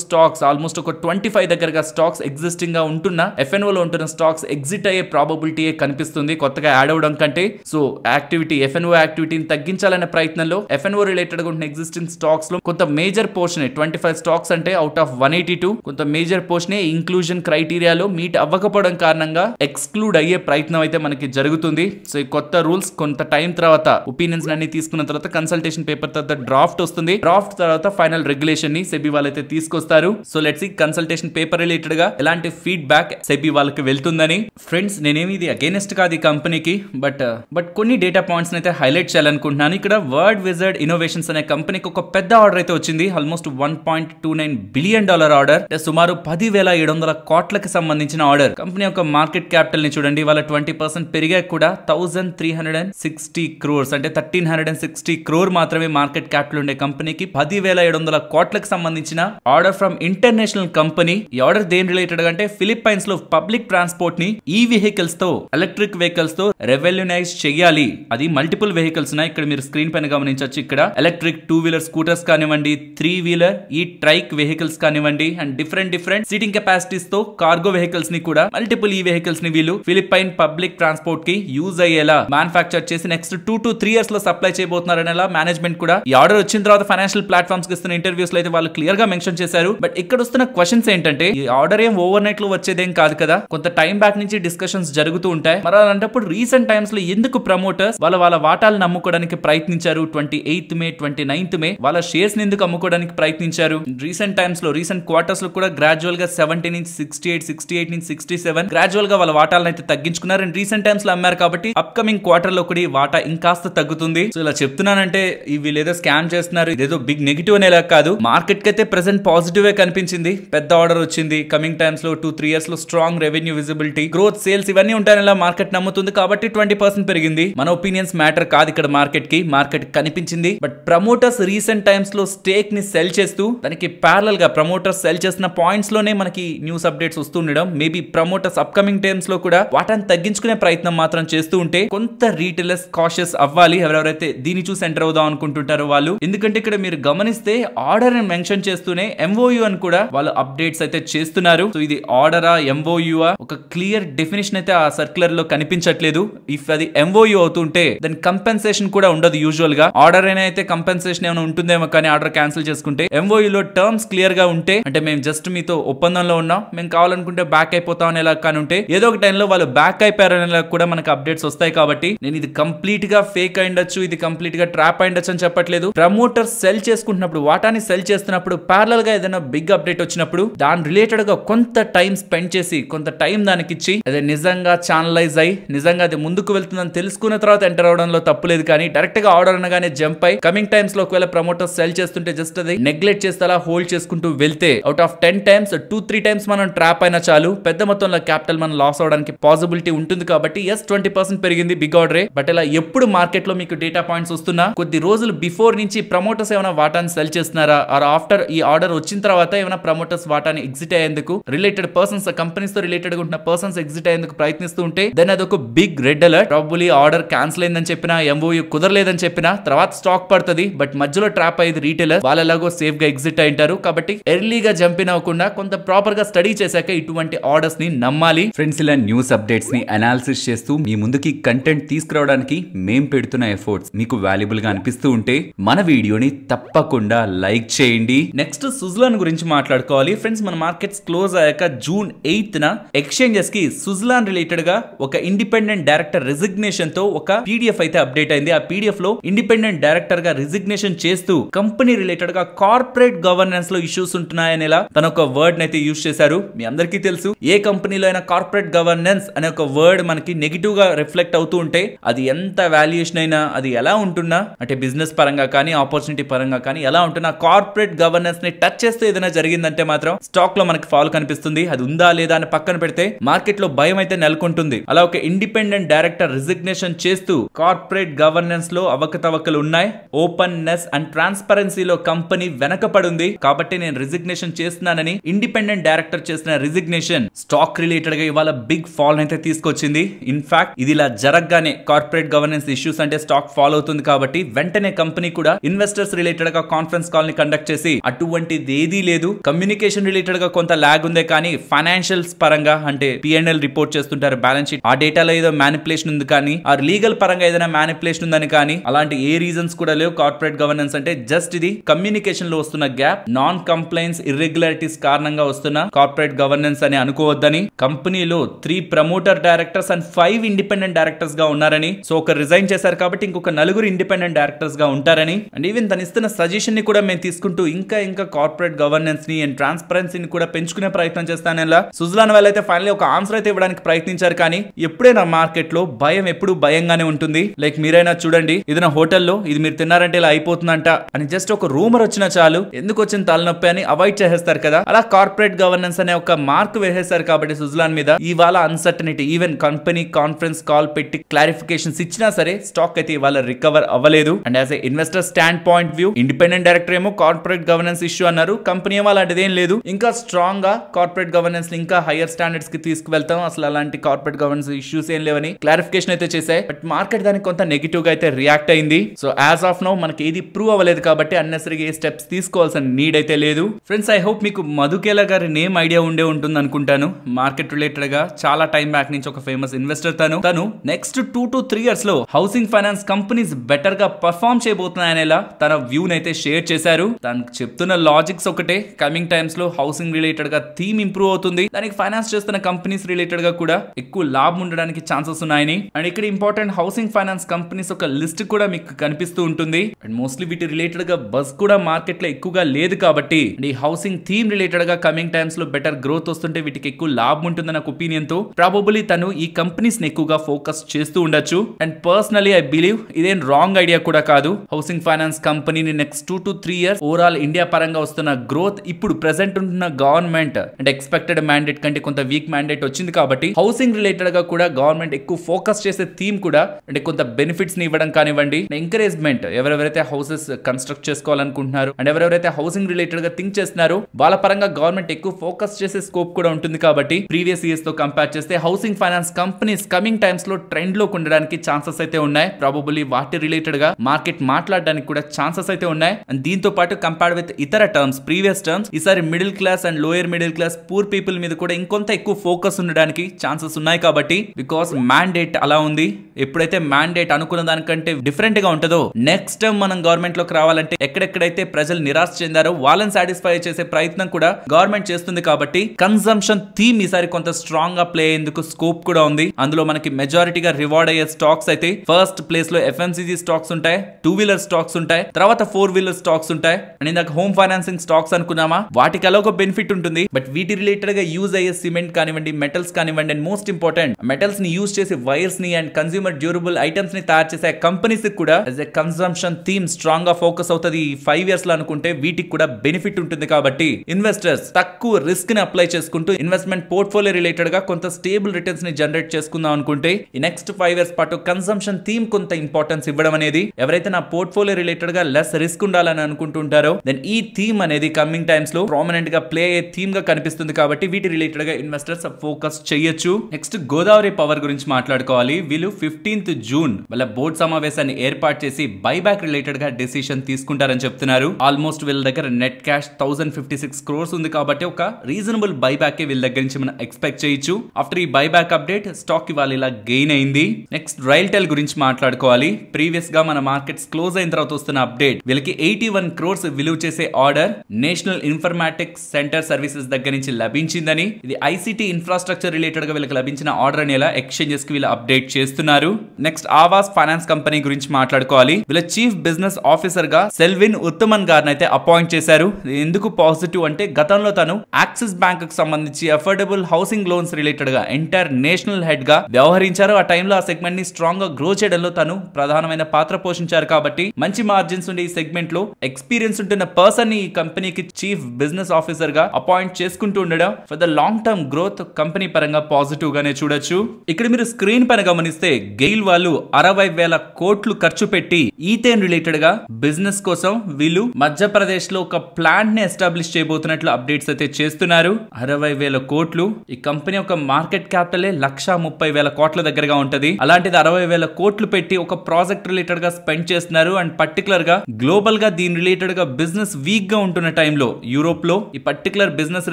స్టాక్స్ ఆల్మోస్ట్ ఒక ట్వంటీ ఫైవ్ దగ్గరగా స్టాక్స్ ఎగ్జిస్టింగ్ గా ఉంటున్న ఎఫ్ఎన్ఓ లో ఉంటున్న స్టాక్స్ ఎగ్జిట్ అయ్యే ప్రాబిలిటీ కనిపిస్తుంది కొత్తగా యాడ్ అవడం కంటే సో యాక్టివిటీ ఎఫ్ఎన్ఓ యాక్టివిటీని తగ్గించాలనే ప్రయత్నంలో ఎఫ్ఎన్ఓ రిలేటెడ్ గా ఉంటున్న ఎగ్జిస్టింగ్ స్టాక్స్ లో కొంత major portion twenty five stocks అంటే out of one eighty two కొంత మేజర్ పోర్షన్ ఇంక్లూజన్ క్రైటీరియాలో మీట్ అవ్వకపోవడం కారణంగా ఎక్స్క్లూడ్ అయ్యే ప్రయత్నం అయితే మనకి జరుగుతుంది సో ఈ కొత్త రూల్స్ కొంత టైం తర్వాత ఒపీనియన్స్ అన్ని తీసుకున్న తర్వాత కన్సల్టేషన్ పేపర్ తర్వాత డ్రాఫ్ట్ వస్తుంది డ్రాఫ్ట్ తర్వాత తర్వాత ఫైనల్ రెగ్యులేషన్ ని సెబీ వాళ్ళైతే తీసుకొస్తారు so let's consultation paper related గా ఎలాంటి ఫీడ్బ్యాక్ సెబీ వాళ్ళకి వెళ్తుందని ఫ్రెండ్స్ నేనేమి ఇది అగేనెస్ట్ కాదు ఈ కంపెనీకి బట్ బట్ కొన్ని డేటా పాయింట్స్ అయితే హైలైట్ చేయాలనుకుంటున్నాను ఇక్కడ వర్డ్ విజర్డ్ ఇన్నోవేషన్స్ అనే కంపెనీకి ఒక పెద్ద ఆర్డర్ అయితే వచ్చింది almost one point two nine billion dollar order సుమారు పదివేల ఏడు వందల కోట్లకి సంబంధించిన ఆర్డర్ కంపెనీ యొక్క మార్కెట్ క్యాపిటల్ ని చూడండి వాళ్ళ ట్వంటీ పర్సెంట్ పెరిగా కూడా thousand three hundred and sixty crores అంటే thirteen hundred and sixty crore మాత్రమే మార్కెట్ క్యాపిటల్ ఉండే కంపెనీకి పది వేల ఏడు వందల కోట్లకు సంబంధించిన ఆర్డర్ ఫ్రమ్ ఇంటర్నేషనల్ కంపెనీ ఈ ఆర్డర్ దేని రిలేటెడ్ అంటే ఫిలిప్పైన్స్ లో పబ్లిక్ ట్రాన్స్పోర్ట్ ని ఈ వెహికల్స్ తో ఎలక్ట్రిక్ వెహికల్స్ తో రెవెల్యూనైజ్ చేయాలి అది మల్టిపుల్ వెహికల్స్ నా ఇక్కడ మీరు స్క్రీన్ పైన గమనించవచ్చు ఇక్కడ ఎలక్ట్రిక్ టూ వీలర్ స్కూటర్స్ కానివ్వండి three wheeler e trike vehicles కానివ్వండి and different different seating capacities తో కార్గో వెహికల్స్ ని కూడా మల్టిపుల్ ఈ వెహికల్స్ ని వీళ్ళు ఫిలిప్పైన్ పబ్లిక్ ట్రాన్స్పోర్ట్ కి యూజ్ అయ్యేలా మ్యానుఫాక్చర్ చేసి next two to three years లో సప్లై చేయబోతున్నారనేలా మేనేజ్మెంట్ కూడా ఈ ఆర్డర్ వచ్చిన తర్వాత ఫైనాన్షియల్ ప్లాట్ కి ఇస్తున్న ఇంటర్వ్యూస్లో అయితే వాళ్ళు క్లియర్ గా మెన్షన్ చేశారు బట్ ఇక్కడ వస్తున్న క్వశ్చన్స్ ఏంటంటే ఈ ఆర్డర్ ఏం ఓవర్ నైట్ లో వచ్చేదేం కాదు కదా కొంత టైం బ్యాక్ నుంచి డిస్కషన్స్ జరుగుతూ ఉంటాయి మరి అలాంటప్పుడు రీసెంట్ టైమ్స్ లో ఎందుకు ప్రమోటర్స్ వాళ్ళ వాళ్ళ వాటాలను అమ్ముకోవడానికి ప్రయత్నించారు twenty eighth May twenty ninth May వాళ్ళ షేర్స్ ఎందుకు అమ్ముకోవడానికి ప్రయత్నించారు రీసెంట్ టైమ్స్ లో రీసెంట్ క్వార్టర్స్ లో కూడా గ్రాడ్యువల్ గా సెవెంటీ నుంచి సిక్స్టీ ఎయిట్ సిక్స్టీ ఎయిట్ నుంచి సిక్స్టీ సెవెన్ గ్రాడ్యువల్ గా వాళ్ళ వాటాలను అయితే తగ్గించుకున్నారు అండ్ రీసెంట్ టైమ్స్ లో అమ్మారు కాబట్టి అప్కమింగ్ క్వార్టర్ లో కూడా ఈ వాటా ఇంకాస్త తగ్గుతుంది సో ఇలా చెప్తున్నానంటే వీళ్ళేదో స్కామ్ చేస్తున్నారు ఇదేదో బిగ్ నెగిటివ్ నెగిటివ్ అనేలా కాదు మార్కెట్ కైతే ప్రెసెంట్ పాజిటివ్ కనిపించింది పెద్ద ఆర్డర్ వచ్చింది కమింగ్ టైమ్స్ లో టూ త్రీ ఇయర్స్ లో strong revenue visibility growth sales ఇవన్నీ ఉంటాయనేలా మార్కెట్ నమ్ముతుంది కాబట్టి ట్వంటీ పర్సెంట్ పెరిగింది మన ఒపీనియన్స్ మ్యాటర్ కాదు ఇక్కడ మార్కెట్ కి మార్కెట్ కనిపించింది బట్ ప్రమోటర్స్ రీసెంట్ టైమ్స్ లో స్టేక్ ని సెల్ చేస్తూ దానికి ప్యారల్ గా ప్రమోటర్స్ సెల్ చేసిన పాయింట్స్ లోనే మనకి న్యూస్ అప్డేట్స్ వస్తుండడం మేబీ ప్రమోటర్స్ అప్కమింగ్ టైమ్స్ లో కూడా వాటిని తగ్గించుకునే ప్రయత్నం మాత్రం చేస్తూ ఉంటే కొంత రీటైలర్స్ కాషియస్ అవ్వాలి ఎవరెవరైతే దీన్ని చూసి ఎంటర్ అవుదాం అనుకుంటుంటారో వాళ్ళు ఎందుకంటే ఇక్కడ మీరు గమని గమనిస్తే ఆర్డర్ అని మెన్షన్ చేస్తూనే ఎంఓయూ అని కూడా వాళ్ళు అప్డేట్స్ అయితే చేస్తున్నారు సో ఇది ఆర్డరా ఎంఓయూఆ ఒక క్లియర్ డెఫినేషన్ అయితే ఆ సర్క్యులర్ లో కనిపించట్లేదు ఇఫ్ అది ఎంఓయూ అవుతుంటే దాని కంపెన్సేషన్ కూడా ఉండదు యూజువల్ గా ఆర్డర్ అయినా అయితే కంపెన్సేషన్ ఏమైనా ఉంటుందేమో కానీ ఆర్డర్ క్యాన్సిల్ చేసుకుంటే ఎంఓయూ లో టర్మ్స్ క్లియర్ గా ఉంటే అంటే మేము జస్ట్ మీతో ఒప్పందంలో ఉన్నాం మేము కావాలనుకుంటే బ్యాక్ అయిపోతాం అనేలా కానీ ఉంటే ఏదో ఒక టైంలో వాళ్ళు బ్యాక్ అయిపోయారనేలా కూడా మనకు అప్డేట్స్ వస్తాయి కాబట్టి నేను ఇది కంప్లీట్ గా ఫేక్ అయిండొచ్చు ఇది కంప్లీట్ గా ట్రాప్ అయిండొచ్చు అని చెప్పట్లేదు ప్రమోటర్ సెల్ చేసుకుంటే తీసుకుంటున్నప్పుడు వాటాని సెల్ చేస్తున్నప్పుడు పార్లల్ గా ఏదైనా బిగ్ అప్డేట్ వచ్చినప్పుడు దాని రిలేటెడ్ గా కొంత టైం స్పెండ్ చేసి కొంత టైం దానికి ఇచ్చి అదే నిజంగా ఛానలైజ్ అయ్యి నిజంగా అది ముందుకు వెళ్తుందని తెలుసుకున్న తర్వాత ఎంటర్ అవడంలో తప్పులేదు కానీ డైరెక్ట్ గా ఆర్డర్ అనగానే జంప్ అయి కమింగ్ టైమ్స్ లో ఒకవేళ ప్రమోటర్ సెల్ చేస్తుంటే జస్ట్ అది నెగ్లెక్ట్ చేస్తే అలా హోల్డ్ చేసుకుంటూ వెళ్తే out of ten times two three times మనం ట్రాప్ అయినా చాలు పెద్ద మొత్తంలో క్యాపిటల్ మనం లాస్ అవడానికి పాసిబిలిటీ ఉంటుంది కాబట్టి ఎస్ ట్వంటీ పర్సెంట్ పెరిగింది బిగ్ ఆర్డరే బట్ ఇలా ఎప్పుడు మార్కెట్ లో మీకు డేటా పాయింట్స్ వస్తున్నా కొద్ది రోజులు బిఫోర్ నుంచి ప్రమోటర్స్ ఏమైనా వాటా వాటాను సెల్ చేస్తున్నారా ఆర్ ఆఫ్టర్ ఈ ఆర్డర్ వచ్చిన తర్వాత ఏమైనా ప్రమోటర్స్ వాటాని ఎగ్జిట్ అయ్యేందుకు రిలేటెడ్ పర్సన్స్ కంపెనీస్ తో రిలేటెడ్ గా ఉంటున్న పర్సన్స్ ఎగ్జిట్ అయ్యేందుకు ప్రయత్నిస్తూ ఉంటే దెన్ అదొక big red alert probably order cancel అయిందని చెప్పిన ఎంఓయూ కుదరలేదని చెప్పిన తర్వాత స్టాక్ పడుతుంది బట్ మధ్యలో ట్రాప్ అయ్యేది రీటైలర్ వాళ్ళలాగో సేఫ్ గా ఎగ్జిట్ అయింటారు కాబట్టి ఎర్లీగా జంపిన్ అవ్వకుండా కొంత ప్రాపర్ గా స్టడీ చేశాక ఇటువంటి ఆర్డర్స్ ని నమ్మాలి ఫ్రెండ్స్ ఇలా న్యూస్ అప్డేట్స్ ని అనాలిసిస్ చేస్తూ మీ ముందుకి కంటెంట్ తీసుకురావడానికి మేం పెడుతున్న ఎఫర్ట్స్ మీకు వాల్యుబుల్ గా అనిపిస్తూ ఉంటే మన వీడియోని తప్పకుండా తప్పకుండా లైక్ చేయండి నెక్స్ట్ సుజ్లాన్ గురించి మాట్లాడుకోవాలి ఫ్రెండ్స్ మన మార్కెట్స్ క్లోజ్ అయ్యాక జూన్ ఎయిత్ న ఎక్స్చేంజెస్ కి సుజ్లాన్ రిలేటెడ్ గా ఒక ఇండిపెండెంట్ డైరెక్టర్ రెసిగ్నేషన్ తో ఒక పీడిఎఫ్ అయితే అప్డేట్ అయింది ఆ పీడిఎఫ్ లో ఇండిపెండెంట్ డైరెక్టర్ గా రిజిగ్నేషన్ చేస్తూ కంపెనీ రిలేటెడ్ గా కార్పొరేట్ గవర్నెన్స్ లో ఇష్యూస్ ఉంటున్నాయనేలా తన ఒక వర్డ్ అయితే యూజ్ చేశారు మీ అందరికీ తెలుసు ఏ కంపెనీలో అయినా కార్పొరేట్ గవర్నెన్స్ అనే ఒక వర్డ్ మనకి నెగిటివ్ గా రిఫ్లెక్ట్ అవుతూ ఉంటే అది ఎంత వాల్యుయేషన్ అయినా అది ఎలా ఉంటున్నా అంటే బిజినెస్ పరంగా కానీ ఆపర్చునిటీ పరంగా కానీ కానీ ఎలా ఉంటున్నా కార్పొరేట్ గవర్నెన్స్ ని టచ్ చేస్తే ఏదైనా జరిగిందంటే మాత్రం స్టాక్ లో మనకి ఫాల్ కనిపిస్తుంది అది ఉందా లేదా అని పక్కన పెడితే మార్కెట్ లో భయం అయితే నెలకొంటుంది అలా ఒక ఇండిపెండెంట్ డైరెక్టర్ రిజిగ్నేషన్ చేస్తూ కార్పొరేట్ గవర్నెన్స్ లో అవకతవకలు ఉన్నాయి ఓపెన్నెస్ అండ్ ట్రాన్స్పరెన్సీ లో కంపెనీ వెనకపడుంది కాబట్టి నేను రిజిగ్నేషన్ చేస్తున్నానని ఇండిపెండెంట్ డైరెక్టర్ చేసిన రిజిగ్నేషన్ స్టాక్ రిలేటెడ్ గా ఇవాళ బిగ్ ఫాల్ అయితే తీసుకొచ్చింది ఇన్ఫాక్ట్ ఇది ఇలా జరగగానే కార్పొరేట్ గవర్నెన్స్ ఇష్యూస్ అంటే స్టాక్ ఫాల్ అవుతుంది కాబట్టి వెంటనే కంపెనీ కూడా ఇన్వెస్టర్స్ రిలేటెడ్ గా కాన్ఫరెన్స్ కాల్ ని కండక్ట్ చేసి అటువంటిది ఏదీ లేదు కమ్యూనికేషన్ రిలేటెడ్ గా కొంత ల్యాగ్ ఉందే కానీ ఫైనాన్షియల్స్ పరంగా అంటే పిఎన్ఎల్ రిపోర్ట్ చేస్తుంటారు బ్యాలెన్స్ షీట్ ఆ డేటాలో ఏదో మ్యానిపులేషన్ ఉంది కానీ ఆ లీగల్ పరంగా ఏదైనా మ్యానిపులేషన్ ఉందని కానీ అలాంటి ఏ రీజన్స్ కూడా లేవు కార్పొరేట్ గవర్నెన్స్ అంటే జస్ట్ ఇది కమ్యూనికేషన్ లో వస్తున్న గ్యాప్ నాన్ కంప్లైన్స్ ఇర్రెగ్యులారిటీస్ కారణంగా వస్తున్న కార్పొరేట్ గవర్నెన్స్ అని అనుకోవద్దని కంపెనీలో three promoter directors and five independent directors గా ఉన్నారని సో ఒక రిజైన్ చేశారు కాబట్టి ఇంకొక నలుగురు ఇండిపెండెంట్ డైరెక్టర్స్ గా ఉంటారని అండ్ ఈవెన్ తను ఇస్తున్న సజెషన్ సజెషన్ని కూడా మేము తీసుకుంటూ ఇంకా ఇంకా కార్పొరేట్ గవర్నెన్స్ ని అండ్ ట్రాన్స్పరెన్సీని కూడా పెంచుకునే ప్రయత్నం చేస్తానలా సుజలాన్ వాళ్ళు అయితే ఫైనల్ ఒక ఆన్సర్ అయితే ఇవ్వడానికి ప్రయత్నించారు కానీ ఎప్పుడైనా మార్కెట్ లో భయం ఎప్పుడు భయంగానే ఉంటుంది లైక్ మీరైనా చూడండి ఏదైనా హోటల్లో ఇది మీరు తిన్నారంటే ఇలా అయిపోతుందంట అని జస్ట్ ఒక రూమర్ వచ్చినా చాలు ఎందుకు వచ్చిన తలనొప్పి అని అవాయిడ్ చేసేస్తారు కదా అలా కార్పొరేట్ గవర్నెన్స్ అనే ఒక మార్క్ వేసేస్తారు కాబట్టి సుజలాన్ మీద ఇవాళ uncertainty even company conference call పెట్టి క్లారిఫికేషన్స్ ఇచ్చినా సరే స్టాక్ అయితే ఇవాళ రికవర్ అవ్వలేదు and as a investor stand point view independent independent director ఏమో కార్పొరేట్ గవర్నెన్స్ ఇష్యూ అన్నారు కంపెనీ ఏమో అలాంటిదేం లేదు ఇంకా స్ట్రాంగ్ గా కార్పొరేట్ గవర్నెన్స్ ఇంకా హైయర్ స్టాండర్డ్స్ కి తీసుకువెళ్తాం అసలు అలాంటి కార్పొరేట్ గవర్నెన్స్ ఇష్యూస్ ఏం లేవని క్లారిఫికేషన్ అయితే చేశాయి బట్ మార్కెట్ దానికి కొంత నెగిటివ్ గా అయితే రియాక్ట్ అయింది సో యాజ్ ఆఫ్ నౌ మనకి ఏది ప్రూవ్ అవ్వలేదు కాబట్టి అన్నెసరీగా ఏ స్టెప్స్ తీసుకోవాల్సిన నీడ్ అయితే లేదు ఫ్రెండ్స్ ఐ హోప్ మీకు మధుకేలా గారి నేమ్ ఐడియా ఉండే ఉంటుంది అనుకుంటాను మార్కెట్ రిలేటెడ్ గా చాలా టైం బ్యాక్ నుంచి ఒక ఫేమస్ ఇన్వెస్టర్ తను తను next two to three years లో హౌసింగ్ ఫైనాన్స్ కంపెనీస్ బెటర్ గా పర్ఫామ్ చేయబోతున్నాయనేలా తన వ్యూ నైతే షేర్ చేశారు దానికి చెప్తున్న లాజిక్స్ ఒకటే కమింగ్ టైమ్స్ లో హౌసింగ్ రిలేటెడ్ గా థీమ్ ఇంప్రూవ్ అవుతుంది దానికి ఫైనాన్స్ చేస్తున్న కంపెనీస్ రిలేటెడ్ గా కూడా ఎక్కువ లాభం ఉండడానికి ఛాన్సెస్ ఉన్నాయని అండ్ ఇక్కడ ఇంపార్టెంట్ హౌసింగ్ ఫైనాన్స్ కంపెనీస్ ఒక లిస్ట్ కూడా మీకు కనిపిస్తూ ఉంటుంది అండ్ మోస్ట్లీ వీటి రిలేటెడ్ గా బస్ కూడా మార్కెట్ లో ఎక్కువగా లేదు కాబట్టి ఈ హౌసింగ్ థీమ్ రిలేటెడ్ గా కమింగ్ టైమ్స్ లో బెటర్ గ్రోత్ వస్తుంటే వీటికి ఎక్కువ లాభం ఉంటుంది నాకు ఒపీనియన్ తో ప్రాబబులీ తను ఈ కంపెనీస్ ని ఎక్కువగా ఫోకస్ చేస్తూ ఉండొచ్చు అండ్ పర్సనలీ ఐ బిలీవ్ ఇదేం రాంగ్ ఐడియా కూడా కాదు హౌసింగ్ ఫైనాన్స్ కంపెనీని next next two to three years overall India పరంగా వస్తున్న గ్రోత్ ఇప్పుడు ప్రెసెంట్ ఉంటున్న గవర్నమెంట్ అండ్ ఎక్స్పెక్టెడ్ మ్యాండేట్ కంటే కొంత వీక్ మ్యాండేట్ వచ్చింది కాబట్టి హౌసింగ్ రిలేటెడ్ గా కూడా గవర్నమెంట్ ఎక్కువ ఫోకస్ చేసే థీమ్ కూడా అంటే కొంత బెనిఫిట్స్ ని ఇవ్వడం కానివ్వండి ఎంకరేజ్మెంట్ ఎవరెవరైతే హౌసెస్ కన్స్ట్రక్ట్ చేసుకోవాలనుకుంటున్నారు అండ్ ఎవరెవరైతే హౌసింగ్ రిలేటెడ్ గా థింక్ చేస్తున్నారు వాళ్ళ పరంగా గవర్నమెంట్ ఎక్కువ ఫోకస్ చేసే స్కోప్ కూడా ఉంటుంది కాబట్టి ప్రీవియస్ ఇయర్స్ తో కంపేర్ చేస్తే housing finance companies coming times లో ట్రెండ్ లో ఉండడానికి ఛాన్సెస్ అయితే ఉన్నాయి ప్రాబబుల్లీ వాటి రిలేటెడ్ గా మార్కెట్ మాట్లాడడానికి కూడా ఛాన్సెస్ అయితే ఉన్నాయి ఉన్నాయి అండ్ దీంతో పాటు కంపేర్డ్ విత్ ఇతర టర్మ్స్ ప్రీవియస్ టర్మ్స్ ఈసారి middle class and lower middle class poor people మీద కూడా ఇంకొంత ఎక్కువ ఫోకస్ ఉండడానికి ఛాన్సెస్ ఉన్నాయి కాబట్టి బికాస్ మ్యాండేట్ అలా ఉంది ఎప్పుడైతే మ్యాండేట్ అనుకున్న దానికంటే డిఫరెంట్ గా ఉంటుందో నెక్స్ట్ టైం మనం గవర్నమెంట్ లోకి రావాలంటే ఎక్కడెక్కడైతే ప్రజలు నిరాశ చెందారో వాళ్ళని సాటిస్ఫై చేసే ప్రయత్నం కూడా గవర్నమెంట్ చేస్తుంది కాబట్టి కన్సంప్షన్ థీమ్ ఈసారి కొంత స్ట్రాంగ్ గా ప్లే అయ్యేందుకు స్కోప్ కూడా ఉంది అందులో మనకి మెజారిటీగా రివార్డ్ అయ్యే స్టాక్స్ అయితే ఫస్ట్ ప్లేస్ లో ఎఫ్ఎంసీజీ స్టాక్స్ ఉంటాయి టూ వీలర్ స్టాక్స్ ఉంటాయి తర్వాత ఫోర్ వీలర్ స్టాక్స్ ఉంటాయి అండ్ ఇందాక హోమ్ ఫైనాన్సింగ్ స్టాక్స్ అనుకున్నామా వాటికి అలా ఒక బెనిఫిట్ ఉంటుంది బట్ వీటి రిలేటెడ్ గా యూజ్ అయ్యే సిమెంట్ కానివ్వండి మెటల్స్ కానివ్వండి అండ్ మోస్ట్ ఇంపార్టెంట్ మెటల్స్ ని యూజ్ చేసి వైర్స్ ని అండ్ కన్స్యూమర్ డ్యూరబుల్ ఐటమ్స్ ని తయారు చేసే కంపెనీస్ కూడా as a consumption theme strong గా ఫోకస్ అవుతుంది ఫైవ్ ఇయర్స్ లో అనుకుంటే వీటికి కూడా బెనిఫిట్ ఉంటుంది కాబట్టి ఇన్వెస్టర్స్ తక్కువ రిస్క్ ని అప్లై చేసుకుంటూ ఇన్వెస్ట్మెంట్ పోర్ట్ఫోలియో రిలేటెడ్ గా కొంత స్టేబుల్ రిటర్న్స్ ని జనరేట్ చేసుకుందాం అనుకుంటే ఈ నెక్స్ట్ ఫైవ్ ఇయర్స్ పాటు కన్సంప్షన్ థీమ్ కొంత ఇంపార్టెన్స్ ఇవ్వడం అనేది ఎవరైతే నా పోర్ట్ఫోలియో రిలేటెడ్ గా లెస్ రిస్క్ ఉండాలని అనుకుంటుంటారో దెన్ ఈ థీమ్ అనేది కమింగ్ టైమ్స్ లో ప్రామినెంట్ గా ప్లే అయ్యే థీమ్ గా కనిపిస్తుంది కాబట్టి వీటి రిలేటెడ్ గా ఇన్వెస్టర్స్ ఫోకస్ చేయొచ్చు నెక్స్ట్ గోదావరి పవర్ గురించి మాట్లాడుకోవాలి వీళ్ళు ఫిఫ్టీన్త్ జూన్ వాళ్ళ బోర్డు సమావేశాన్ని ఏర్పాటు చేసి బైబ్యాక్ రిలేటెడ్ గా డెసిషన్ తీసుకుంటారని చెప్తున్నారు ఆల్మోస్ట్ వీళ్ళ దగ్గర net cash thousand fifty six crores ఉంది కాబట్టి ఒక రీజనబుల్ బైబ్యాక్ వీళ్ళ దగ్గర నుంచి మనం ఎక్స్పెక్ట్ చేయొచ్చు ఆఫ్టర్ ఈ బైబ్యాక్ అప్డేట్ స్టాక్ ఇవాళ ఇలా గెయిన్ అయింది నెక్స్ట్ రైల్టెల్ గురించి మాట్లాడుకోవాలి ప్రీవియస్ గా మన మార్కెట్స్ క్లోజ్ అయిన తర్వాత వస్తున్న అప్డేట్ వీళ్ళకి ఎయిటీ వన్ క్రోర్స్ విలువ చేసే order national informatics centre services దగ్గర నుంచి లభించిందని ఇది ఐసీటీ ఇన్ఫ్రాస్ట్రక్చర్ రిలేటెడ్ గా వీళ్ళకి లభించిన ఆర్డర్ అని ఎలా ఎక్స్చేంజెస్ కి వీళ్ళు అప్డేట్ చేస్తున్నారు నెక్స్ట్ ఆవాస్ ఫైనాన్స్ కంపెనీ గురించి మాట్లాడుకోవాలి వీళ్ళ చీఫ్ బిజినెస్ ఆఫీసర్ గా సెల్విన్ ఉత్తమన్ గారిని అయితే అపాయింట్ చేశారు ఎందుకు పాజిటివ్ అంటే గతంలో తను యాక్సిస్ బ్యాంక్ కు సంబంధించి అఫోర్డబుల్ హౌసింగ్ లోన్స్ రిలేటెడ్ గా ఎంటైర్ నేషనల్ హెడ్ గా వ్యవహరించారు ఆ టైంలో ఆ సెగ్మెంట్ ని స్ట్రాంగ్ గా గ్రో చేయడంలో తను ప్రధానమైన పాత్ర పోషించారు కాబట్టి మంచి మార్జిన్స్ ఉండే ఈ సెగ్మెంట్ డిపార్ట్మెంట్ లో ఎక్స్పీరియన్స్ ఉంటున్న పర్సన్ ని కంపెనీకి చీఫ్ బిజినెస్ ఆఫీసర్ గా అపాయింట్ చేసుకుంటూ ఉండడం for the long term growth company పరంగా పాజిటివ్ గానే చూడొచ్చు ఇక్కడ మీరు స్క్రీన్ పైన గమనిస్తే గెయిల్ వాళ్ళు అరవై వేల కోట్లు ఖర్చు పెట్టి ఈథేన్ రిలేటెడ్ గా బిజినెస్ కోసం వీళ్ళు మధ్యప్రదేశ్ లో ఒక ప్లాంట్ ని ఎస్టాబ్లిష్ చేయబోతున్నట్లు అప్డేట్స్ అయితే చేస్తున్నారు అరవై వేల కోట్లు ఈ కంపెనీ ఒక మార్కెట్ క్యాపిటలే లక్ష ముప్పై వేల కోట్ల దగ్గరగా ఉంటది అలాంటిది అరవై వేల కోట్లు పెట్టి ఒక ప్రాజెక్ట్ రిలేటెడ్ గా స్పెండ్ చేస్తున్నారు అండ్ పర్టికులర్ గా గ్లోబల్ గా దీని రిలేటెడ్ గా బిజినెస్ వీక్ గా ఉంటున్న టైంలో యూరోప్ లో ఈ పర్టికులర్ బిజినెస్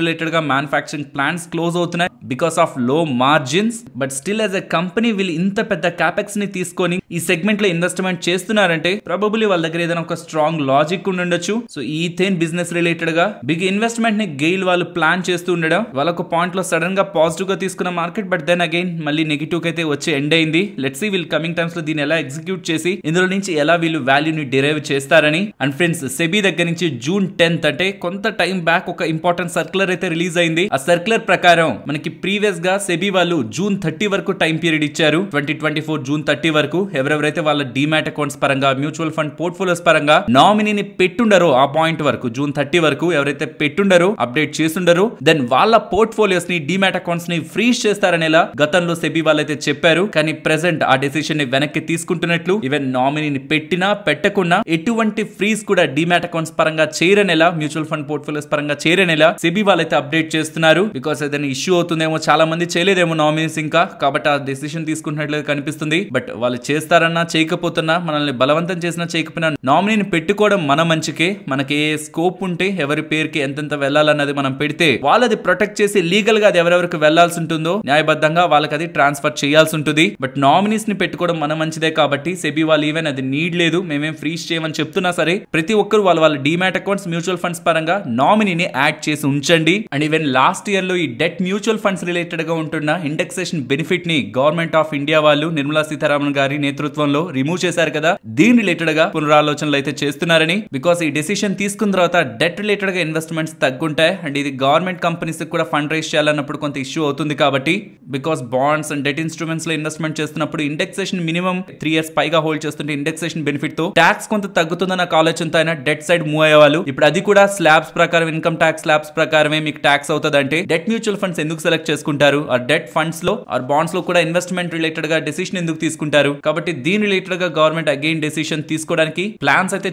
రిలేటెడ్ గా మ్యానుఫాక్చరింగ్ ప్లాంట్స్ క్లోజ్ అవుతున్నాయి because of low margins but still as a company వీళ్ళు ఇంత పెద్ద క్యాపెక్స్ ని తీసుకొని ఈ సెగ్మెంట్ లో ఇన్వెస్ట్మెంట్ చేస్తున్నారంటే ప్రాబబ్లీ వాళ్ళ దగ్గర ఏదైనా ఒక స్ట్రాంగ్ లాజిక్ ఉండి ఉండొచ్చు సో థేన్ బిజినెస్ రిలేటెడ్ గా బిగ్ ఇన్వెస్ట్మెంట్ ని గెయిల్ వాళ్ళు ప్లాన్ చేస్తూ ఉండడం వాళ్ళొక పాయింట్ లో సడన్ గా పాజిటివ్ గా తీసుకున్న మార్కెట్ బట్ దెన్ అగైన్ మళ్ళీ నెగిటివ్ అయితే వచ్చి ఎండ్ అయింది లెట్స్ వీళ్ళు కమింగ్ టైమ్స్ లో దీన్ని ఎలా ఎగ్జిక్యూట్ చేసి ఇందులో నుంచి ఎలా వీళ్ళు ని డిరైవ్ చేస్తారని అండ్ ఫ్రెండ్స్ సెబీ దగ్గర నుంచి జూన్ టెన్త్ అంటే కొంత టైం బ్యాక్ ఒక ఇంపార్టెంట్ సర్క్యులర్ అయితే రిలీజ్ అయింది ఆ సర్క్యులర్ ప్రకారం మనకి ప్రీవియస్ గా సెబీ వాళ్ళు జూన్ థర్టీ వరకు టైం పీరియడ్ ఇచ్చారు twenty twenty four June thirty వరకు ఎవరెవరైతే వాళ్ళ డిమాట్ అకౌంట్స్ పరంగా మ్యూచువల్ ఫండ్ పోర్ట్ఫోలియోస్ పరంగా నామినీని పెట్టుండరో ఆ పాయింట్ వరకు జూన్ థర్టీ వరకు ఎవరైతే పెట్టుండరో అప్డేట్ చేస్తుండరు దెన్ వాళ్ళ పోర్ట్ఫోలియోస్ ని డిమాట్ అకౌంట్స్ ని ఫ్రీజ్ చేస్తారనేలా గతంలో సెబీ వాళ్ళైతే చెప్పారు కానీ ప్రెసెంట్ ఆ డెసిషన్ ని వెనక్కి తీసుకుంటున్నట్లు ఈవెన్ నామినీని పెట్టినా పెట్టకుండా ఎటువంటి ఫ్రీజ్ కూడా డిమాట్ అకౌంట్స్ పరంగా చేరనేలా మ్యూచువల్ ఫండ్ పోర్ట్ఫోలియోస్ పరంగా చేరనేలా సెబీ వాళ్ళైతే అప్డేట్ చేస్తున్నారు బికాస్ ఏదైనా ఇష్యూ అవుతుందేమో చాలా మంది చేయలేదేమో నామినీస్ ఇంకా కాబట్టి ఆ డెసిషన్ తీసుకుంటున్నట్లు కనిపిస్తుంది బట్ వాళ్ళు చేస్తారన్నా చేయకపోతున్నా మనల్ని బలవంతం చేసినా చేయకపోయినా నామినీని పెట్టుకోవడం మన మంచికే మనకి ఏ స్కోప్ ఉంటే ఎవరి పేరుకి ఎంతెంత వెళ్ళాలన్నది మనం పెడితే వాళ్ళది ప్రొటెక్ట్ చేసి లీగల్ గా అది ఎవరెవరికి వెళ్లాల్సి ఉంటుందో న్యాయబద్ధంగా వాళ్ళకి అది ట్రాన్స్ఫర్ చేయాల్సి ఉంటుంది బట్ నామినీస్ ని పెట్టుకోవడం మన మంచిదే కాబట్టి సెబీ వాళ్ళు ఈవెన్ అది నీడ్ లేదు మేమేం ఫ్రీజ్ చేయమని చెప్తున్నా సరే సరే ప్రతి ఒక్కరు వాళ్ళ వాళ్ళ డిమాట్ అకౌంట్స్ మ్యూచువల్ ఫండ్స్ పరంగా నామినీని యాడ్ చేసి ఉంచండి అండ్ ఈవెన్ లాస్ట్ ఇయర్ లో ఈ డెట్ మ్యూచువల్ ఫండ్స్ రిలేటెడ్ గా ఉంటున్న ఇండెక్సేషన్ బెనిఫిట్ ని గవర్నమెంట్ ఆఫ్ ఇండియా వాళ్ళు నిర్మలా సీతారామన్ గారి నేతృత్వంలో రిమూవ్ చేశారు కదా దీని రిలేటెడ్ గా పునరాలోచనలు అయితే చేస్తున్నారని బికాస్ ఈ డెసిషన్ తీసుకున్న తర్వాత డెట్ రిలేటెడ్ గా ఇన్వెస్ట్మెంట్స్ తగ్గుంటాయి అండ్ ఇది గవర్నమెంట్ కంపెనీస్ కూడా ఫండ్ రైజ్ చేయాలన్నప్పుడు కొంత ఇష్యూ అవుతుంది కాబట్టి because bonds and debt instruments లో ఇన్వెస్ట్మెంట్ చేస్తున్నప్పుడు ఇండెక్సేషన్ మినిమం త్రీ ఇయర్స్ పైగా హోల్డ్ చేస్తుంటే ఇండెక్సేషన్ బెనిఫిట్ తో ట్యాక్స్ కొంత తగ్గుతుందని నాకు ఆలోచనతో అయినా డెట్ సైడ్ మూవ్ అయ్యేవాళ్ళు ఇప్పుడు అది కూడా స్లాబ్స్ ప్రకారం ఇన్కమ్ ట్యాక్స్ స్లాబ్స్ ప్రకారమే మీకు ట్యాక్స్ అవుతుంది అంటే డెట్ మ్యూచువల్ ఫండ్స్ ఎందుకు సెలెక్ట్ చేసుకుంటారు ఆ డెట్ ఫండ్స్ లో ఆ బాండ్స్ లో కూడా ఇన్వెస్ట్మెంట్ రిలేటెడ్ గా డెసిషన్ ఎందుకు తీసుకుంటారు కాబట్టి దీని రిలేటెడ్ గా గవర్నమెంట్ అగైన్ డెసిషన్ తీసుకోవడానికి ప్లాన్స్ అయితే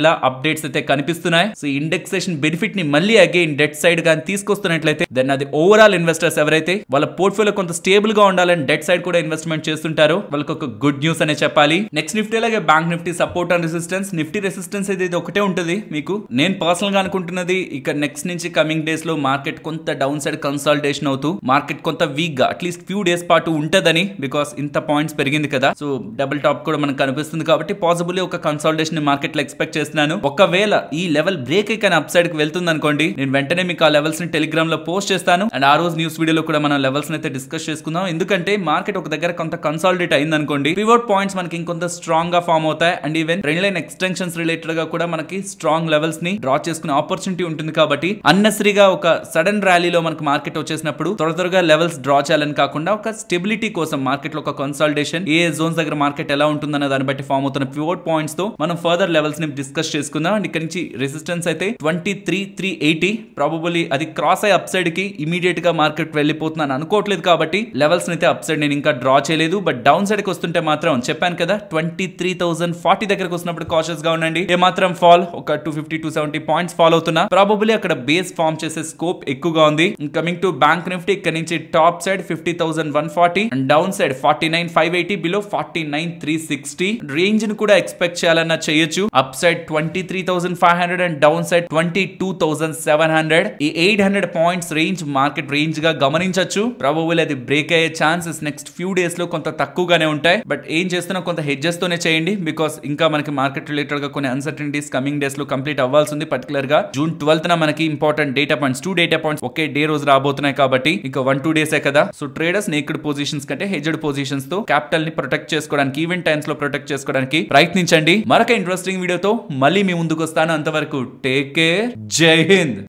ఎలా అప్డేట్స్ అయితే కనిపిస్తున్నాయి సో ఇండెక్సేషన్ బెనిఫిట్ ని మళ్ళీ అగైన్ డెట్ సైడ్ గా తీసుకొస్తున్నట్లయితే దెన్ అది ఓవరాల్ ఇన్వెస్టర్స్ ఎవరైతే వాళ్ళ పోర్ట్ఫోలియో కొంత స్టేబుల్ గా ఉండాలని డెట్ సైడ్ కూడా ఇన్వెస్ట్మెంట్ చేస్తుంటారో వాళ్ళకి ఒక గుడ్ న్యూస్ అనే చెప్పాలి నెక్స్ట్ నిఫ్టీ అలాగే bank Nifty support and resistance Nifty resistance అయితే ఇది ఒకటే ఉంటుంది మీకు నేను పర్సనల్ గా అనుకుంటున్నది ఇక్కడ నెక్స్ట్ నుంచి కమింగ్ డేస్ లో మార్కెట్ కొంత డౌన్ సైడ్ కన్సల్టేషన్ అవుతూ మార్కెట్ కొంత వీక్ గా అట్లీస్ట్ ఫ్యూ డేస్ పాటు ఉంటుందని బికాస్ ఇంత పాయింట్స్ పెరిగింది కదా సో డబుల్ టాప్ కూడా మనకు కనిపిస్తుంది కాబట్టి పాసిబుల్ ఒక మార్కెట్ మార్కెట్లో ఎక్స్పెక్ట్ చేస్తున్నాను ఒకవేళ ఈ లెవెల్ బ్రేక్ అయితే అప్ కి వెళ్తుంది అనుకోండి నేను వెంటనే మీకు ఆ లెవెల్స్ ని టెలిగ్రామ్ లో పోస్ట్ చేస్తాను అండ్ ఆ రోజు న్యూస్ వీడియోలో కూడా మనం లెవెల్స్ అయితే డిస్కస్ చేసుకుందాం ఎందుకంటే మార్కెట్ ఒక దగ్గర కొంత కన్సాలిడేట్ అయింది అనుకోండి పివోట్ పాయింట్స్ మనకి ఇంకొంత స్ట్రాంగ్ గా ఫామ్ అవుతాయి అండ్ ఈవెన్ రెండు లైన్ ఎక్స్టెన్షన్స్ రిలేటెడ్ గా కూడా మనకి స్ట్రాంగ్ లెవెల్స్ ని డ్రా చేసుకునే ఆపర్చునిటీ ఉంటుంది కాబట్టి అన్నెసరీగా ఒక సడన్ ర్యాలీలో మనకి మార్కెట్ వచ్చేసినప్పుడు త్వర త్వరగా లెవెల్స్ డ్రా చేయాలని కాకుండా ఒక స్టెబిలిటీ కోసం మార్కెట్లో ఒక కన్సల్టేషన్ ఏ జోన్స్ దగ్గర మార్కెట్ ఎలా ఉంటుందన్న దాన్ని బట్టి ఫామ్ అవుతున్న ప్యూర్ పాయింట్స్ తో మనం ఫర్దర్ లెవెల్స్ ని డిస్కస్ చేసుకుందాం అండ్ ఇక్కడ నుంచి రెసిస్టెన్స్ అయితే twenty three three eighty probably అది క్రాస్ అయ్యి అప్ ఇమీడియట్ గా మార్కెట్ వెళ్ళిపోతుందని అనుకోవట్లేదు కాబట్టి లెవెల్స్ అయితే అప్ సైడ్ నేను ఇంకా డ్రా చేయలేదు బట్ డౌన్ సైడ్ కి వస్తుంటే మాత్రం చెప్పాను కదా ట్వంటీ త్రీ థౌసండ్ ఫార్టీ దగ్గరకు వస్తున్నప్పుడు గా ఉండండి చూడండి మాత్రం ఫాల్ ఒక two fifty two seventy points fall అవుతున్నా ప్రాబబులీ అక్కడ బేస్ ఫామ్ చేసే స్కోప్ ఎక్కువగా ఉంది కమింగ్ టు బ్యాంక్ నిఫ్టీ ఇక్కడ నుంచి top side fifty thousand one forty and down side forty nine five eighty below forty nine three sixty range ని కూడా expect చేయాలన్నా చేయొచ్చు up side twenty three thousand five hundred and down side twenty two thousand seven hundred ఈ eight hundred points range market range గా గమనించవచ్చు probable అది break అయ్యే chances next few days లో కొంత తక్కువగానే ఉంటాయి బట్ ఏం చేస్తున్నా కొంత హెడ్జెస్ తోనే చేయండి బికాస్ ఇంకా మనకి మార్కెట్ రిలేటెడ్ గా కొన్ని అన్సర్టనిటీస్ కమింగ్ డేస్ లో కంప్లీట్ అవ్వాల్సి ఉంది పర్టికులర్ గా జూన్ ట్వెల్త్ న మనకి important data points two data points ఒకే డే రోజు రాబోతున్నాయి కాబట్టి ఇక వన్ టూ డేసే కదా సో ట్రేడర్స్ నేక్డ్ పొజిషన్స్ కంటే హెజ్డ్ పొజిషన్స్ తో క్యాపిటల్ ని ప్రొటెక్ట్ చేసుకోవడానికి ఈవెంట్ టైమ్స్ లో ప్రొటెక్ట్ చేసుకోవడానికి ప్రయత్నించండి మరొక ఇంట్రెస్టింగ్ వీడియోతో మళ్ళీ మీ ముందుకు వస్తాను అంతవరకు టేక్ కేర్ జై హింద్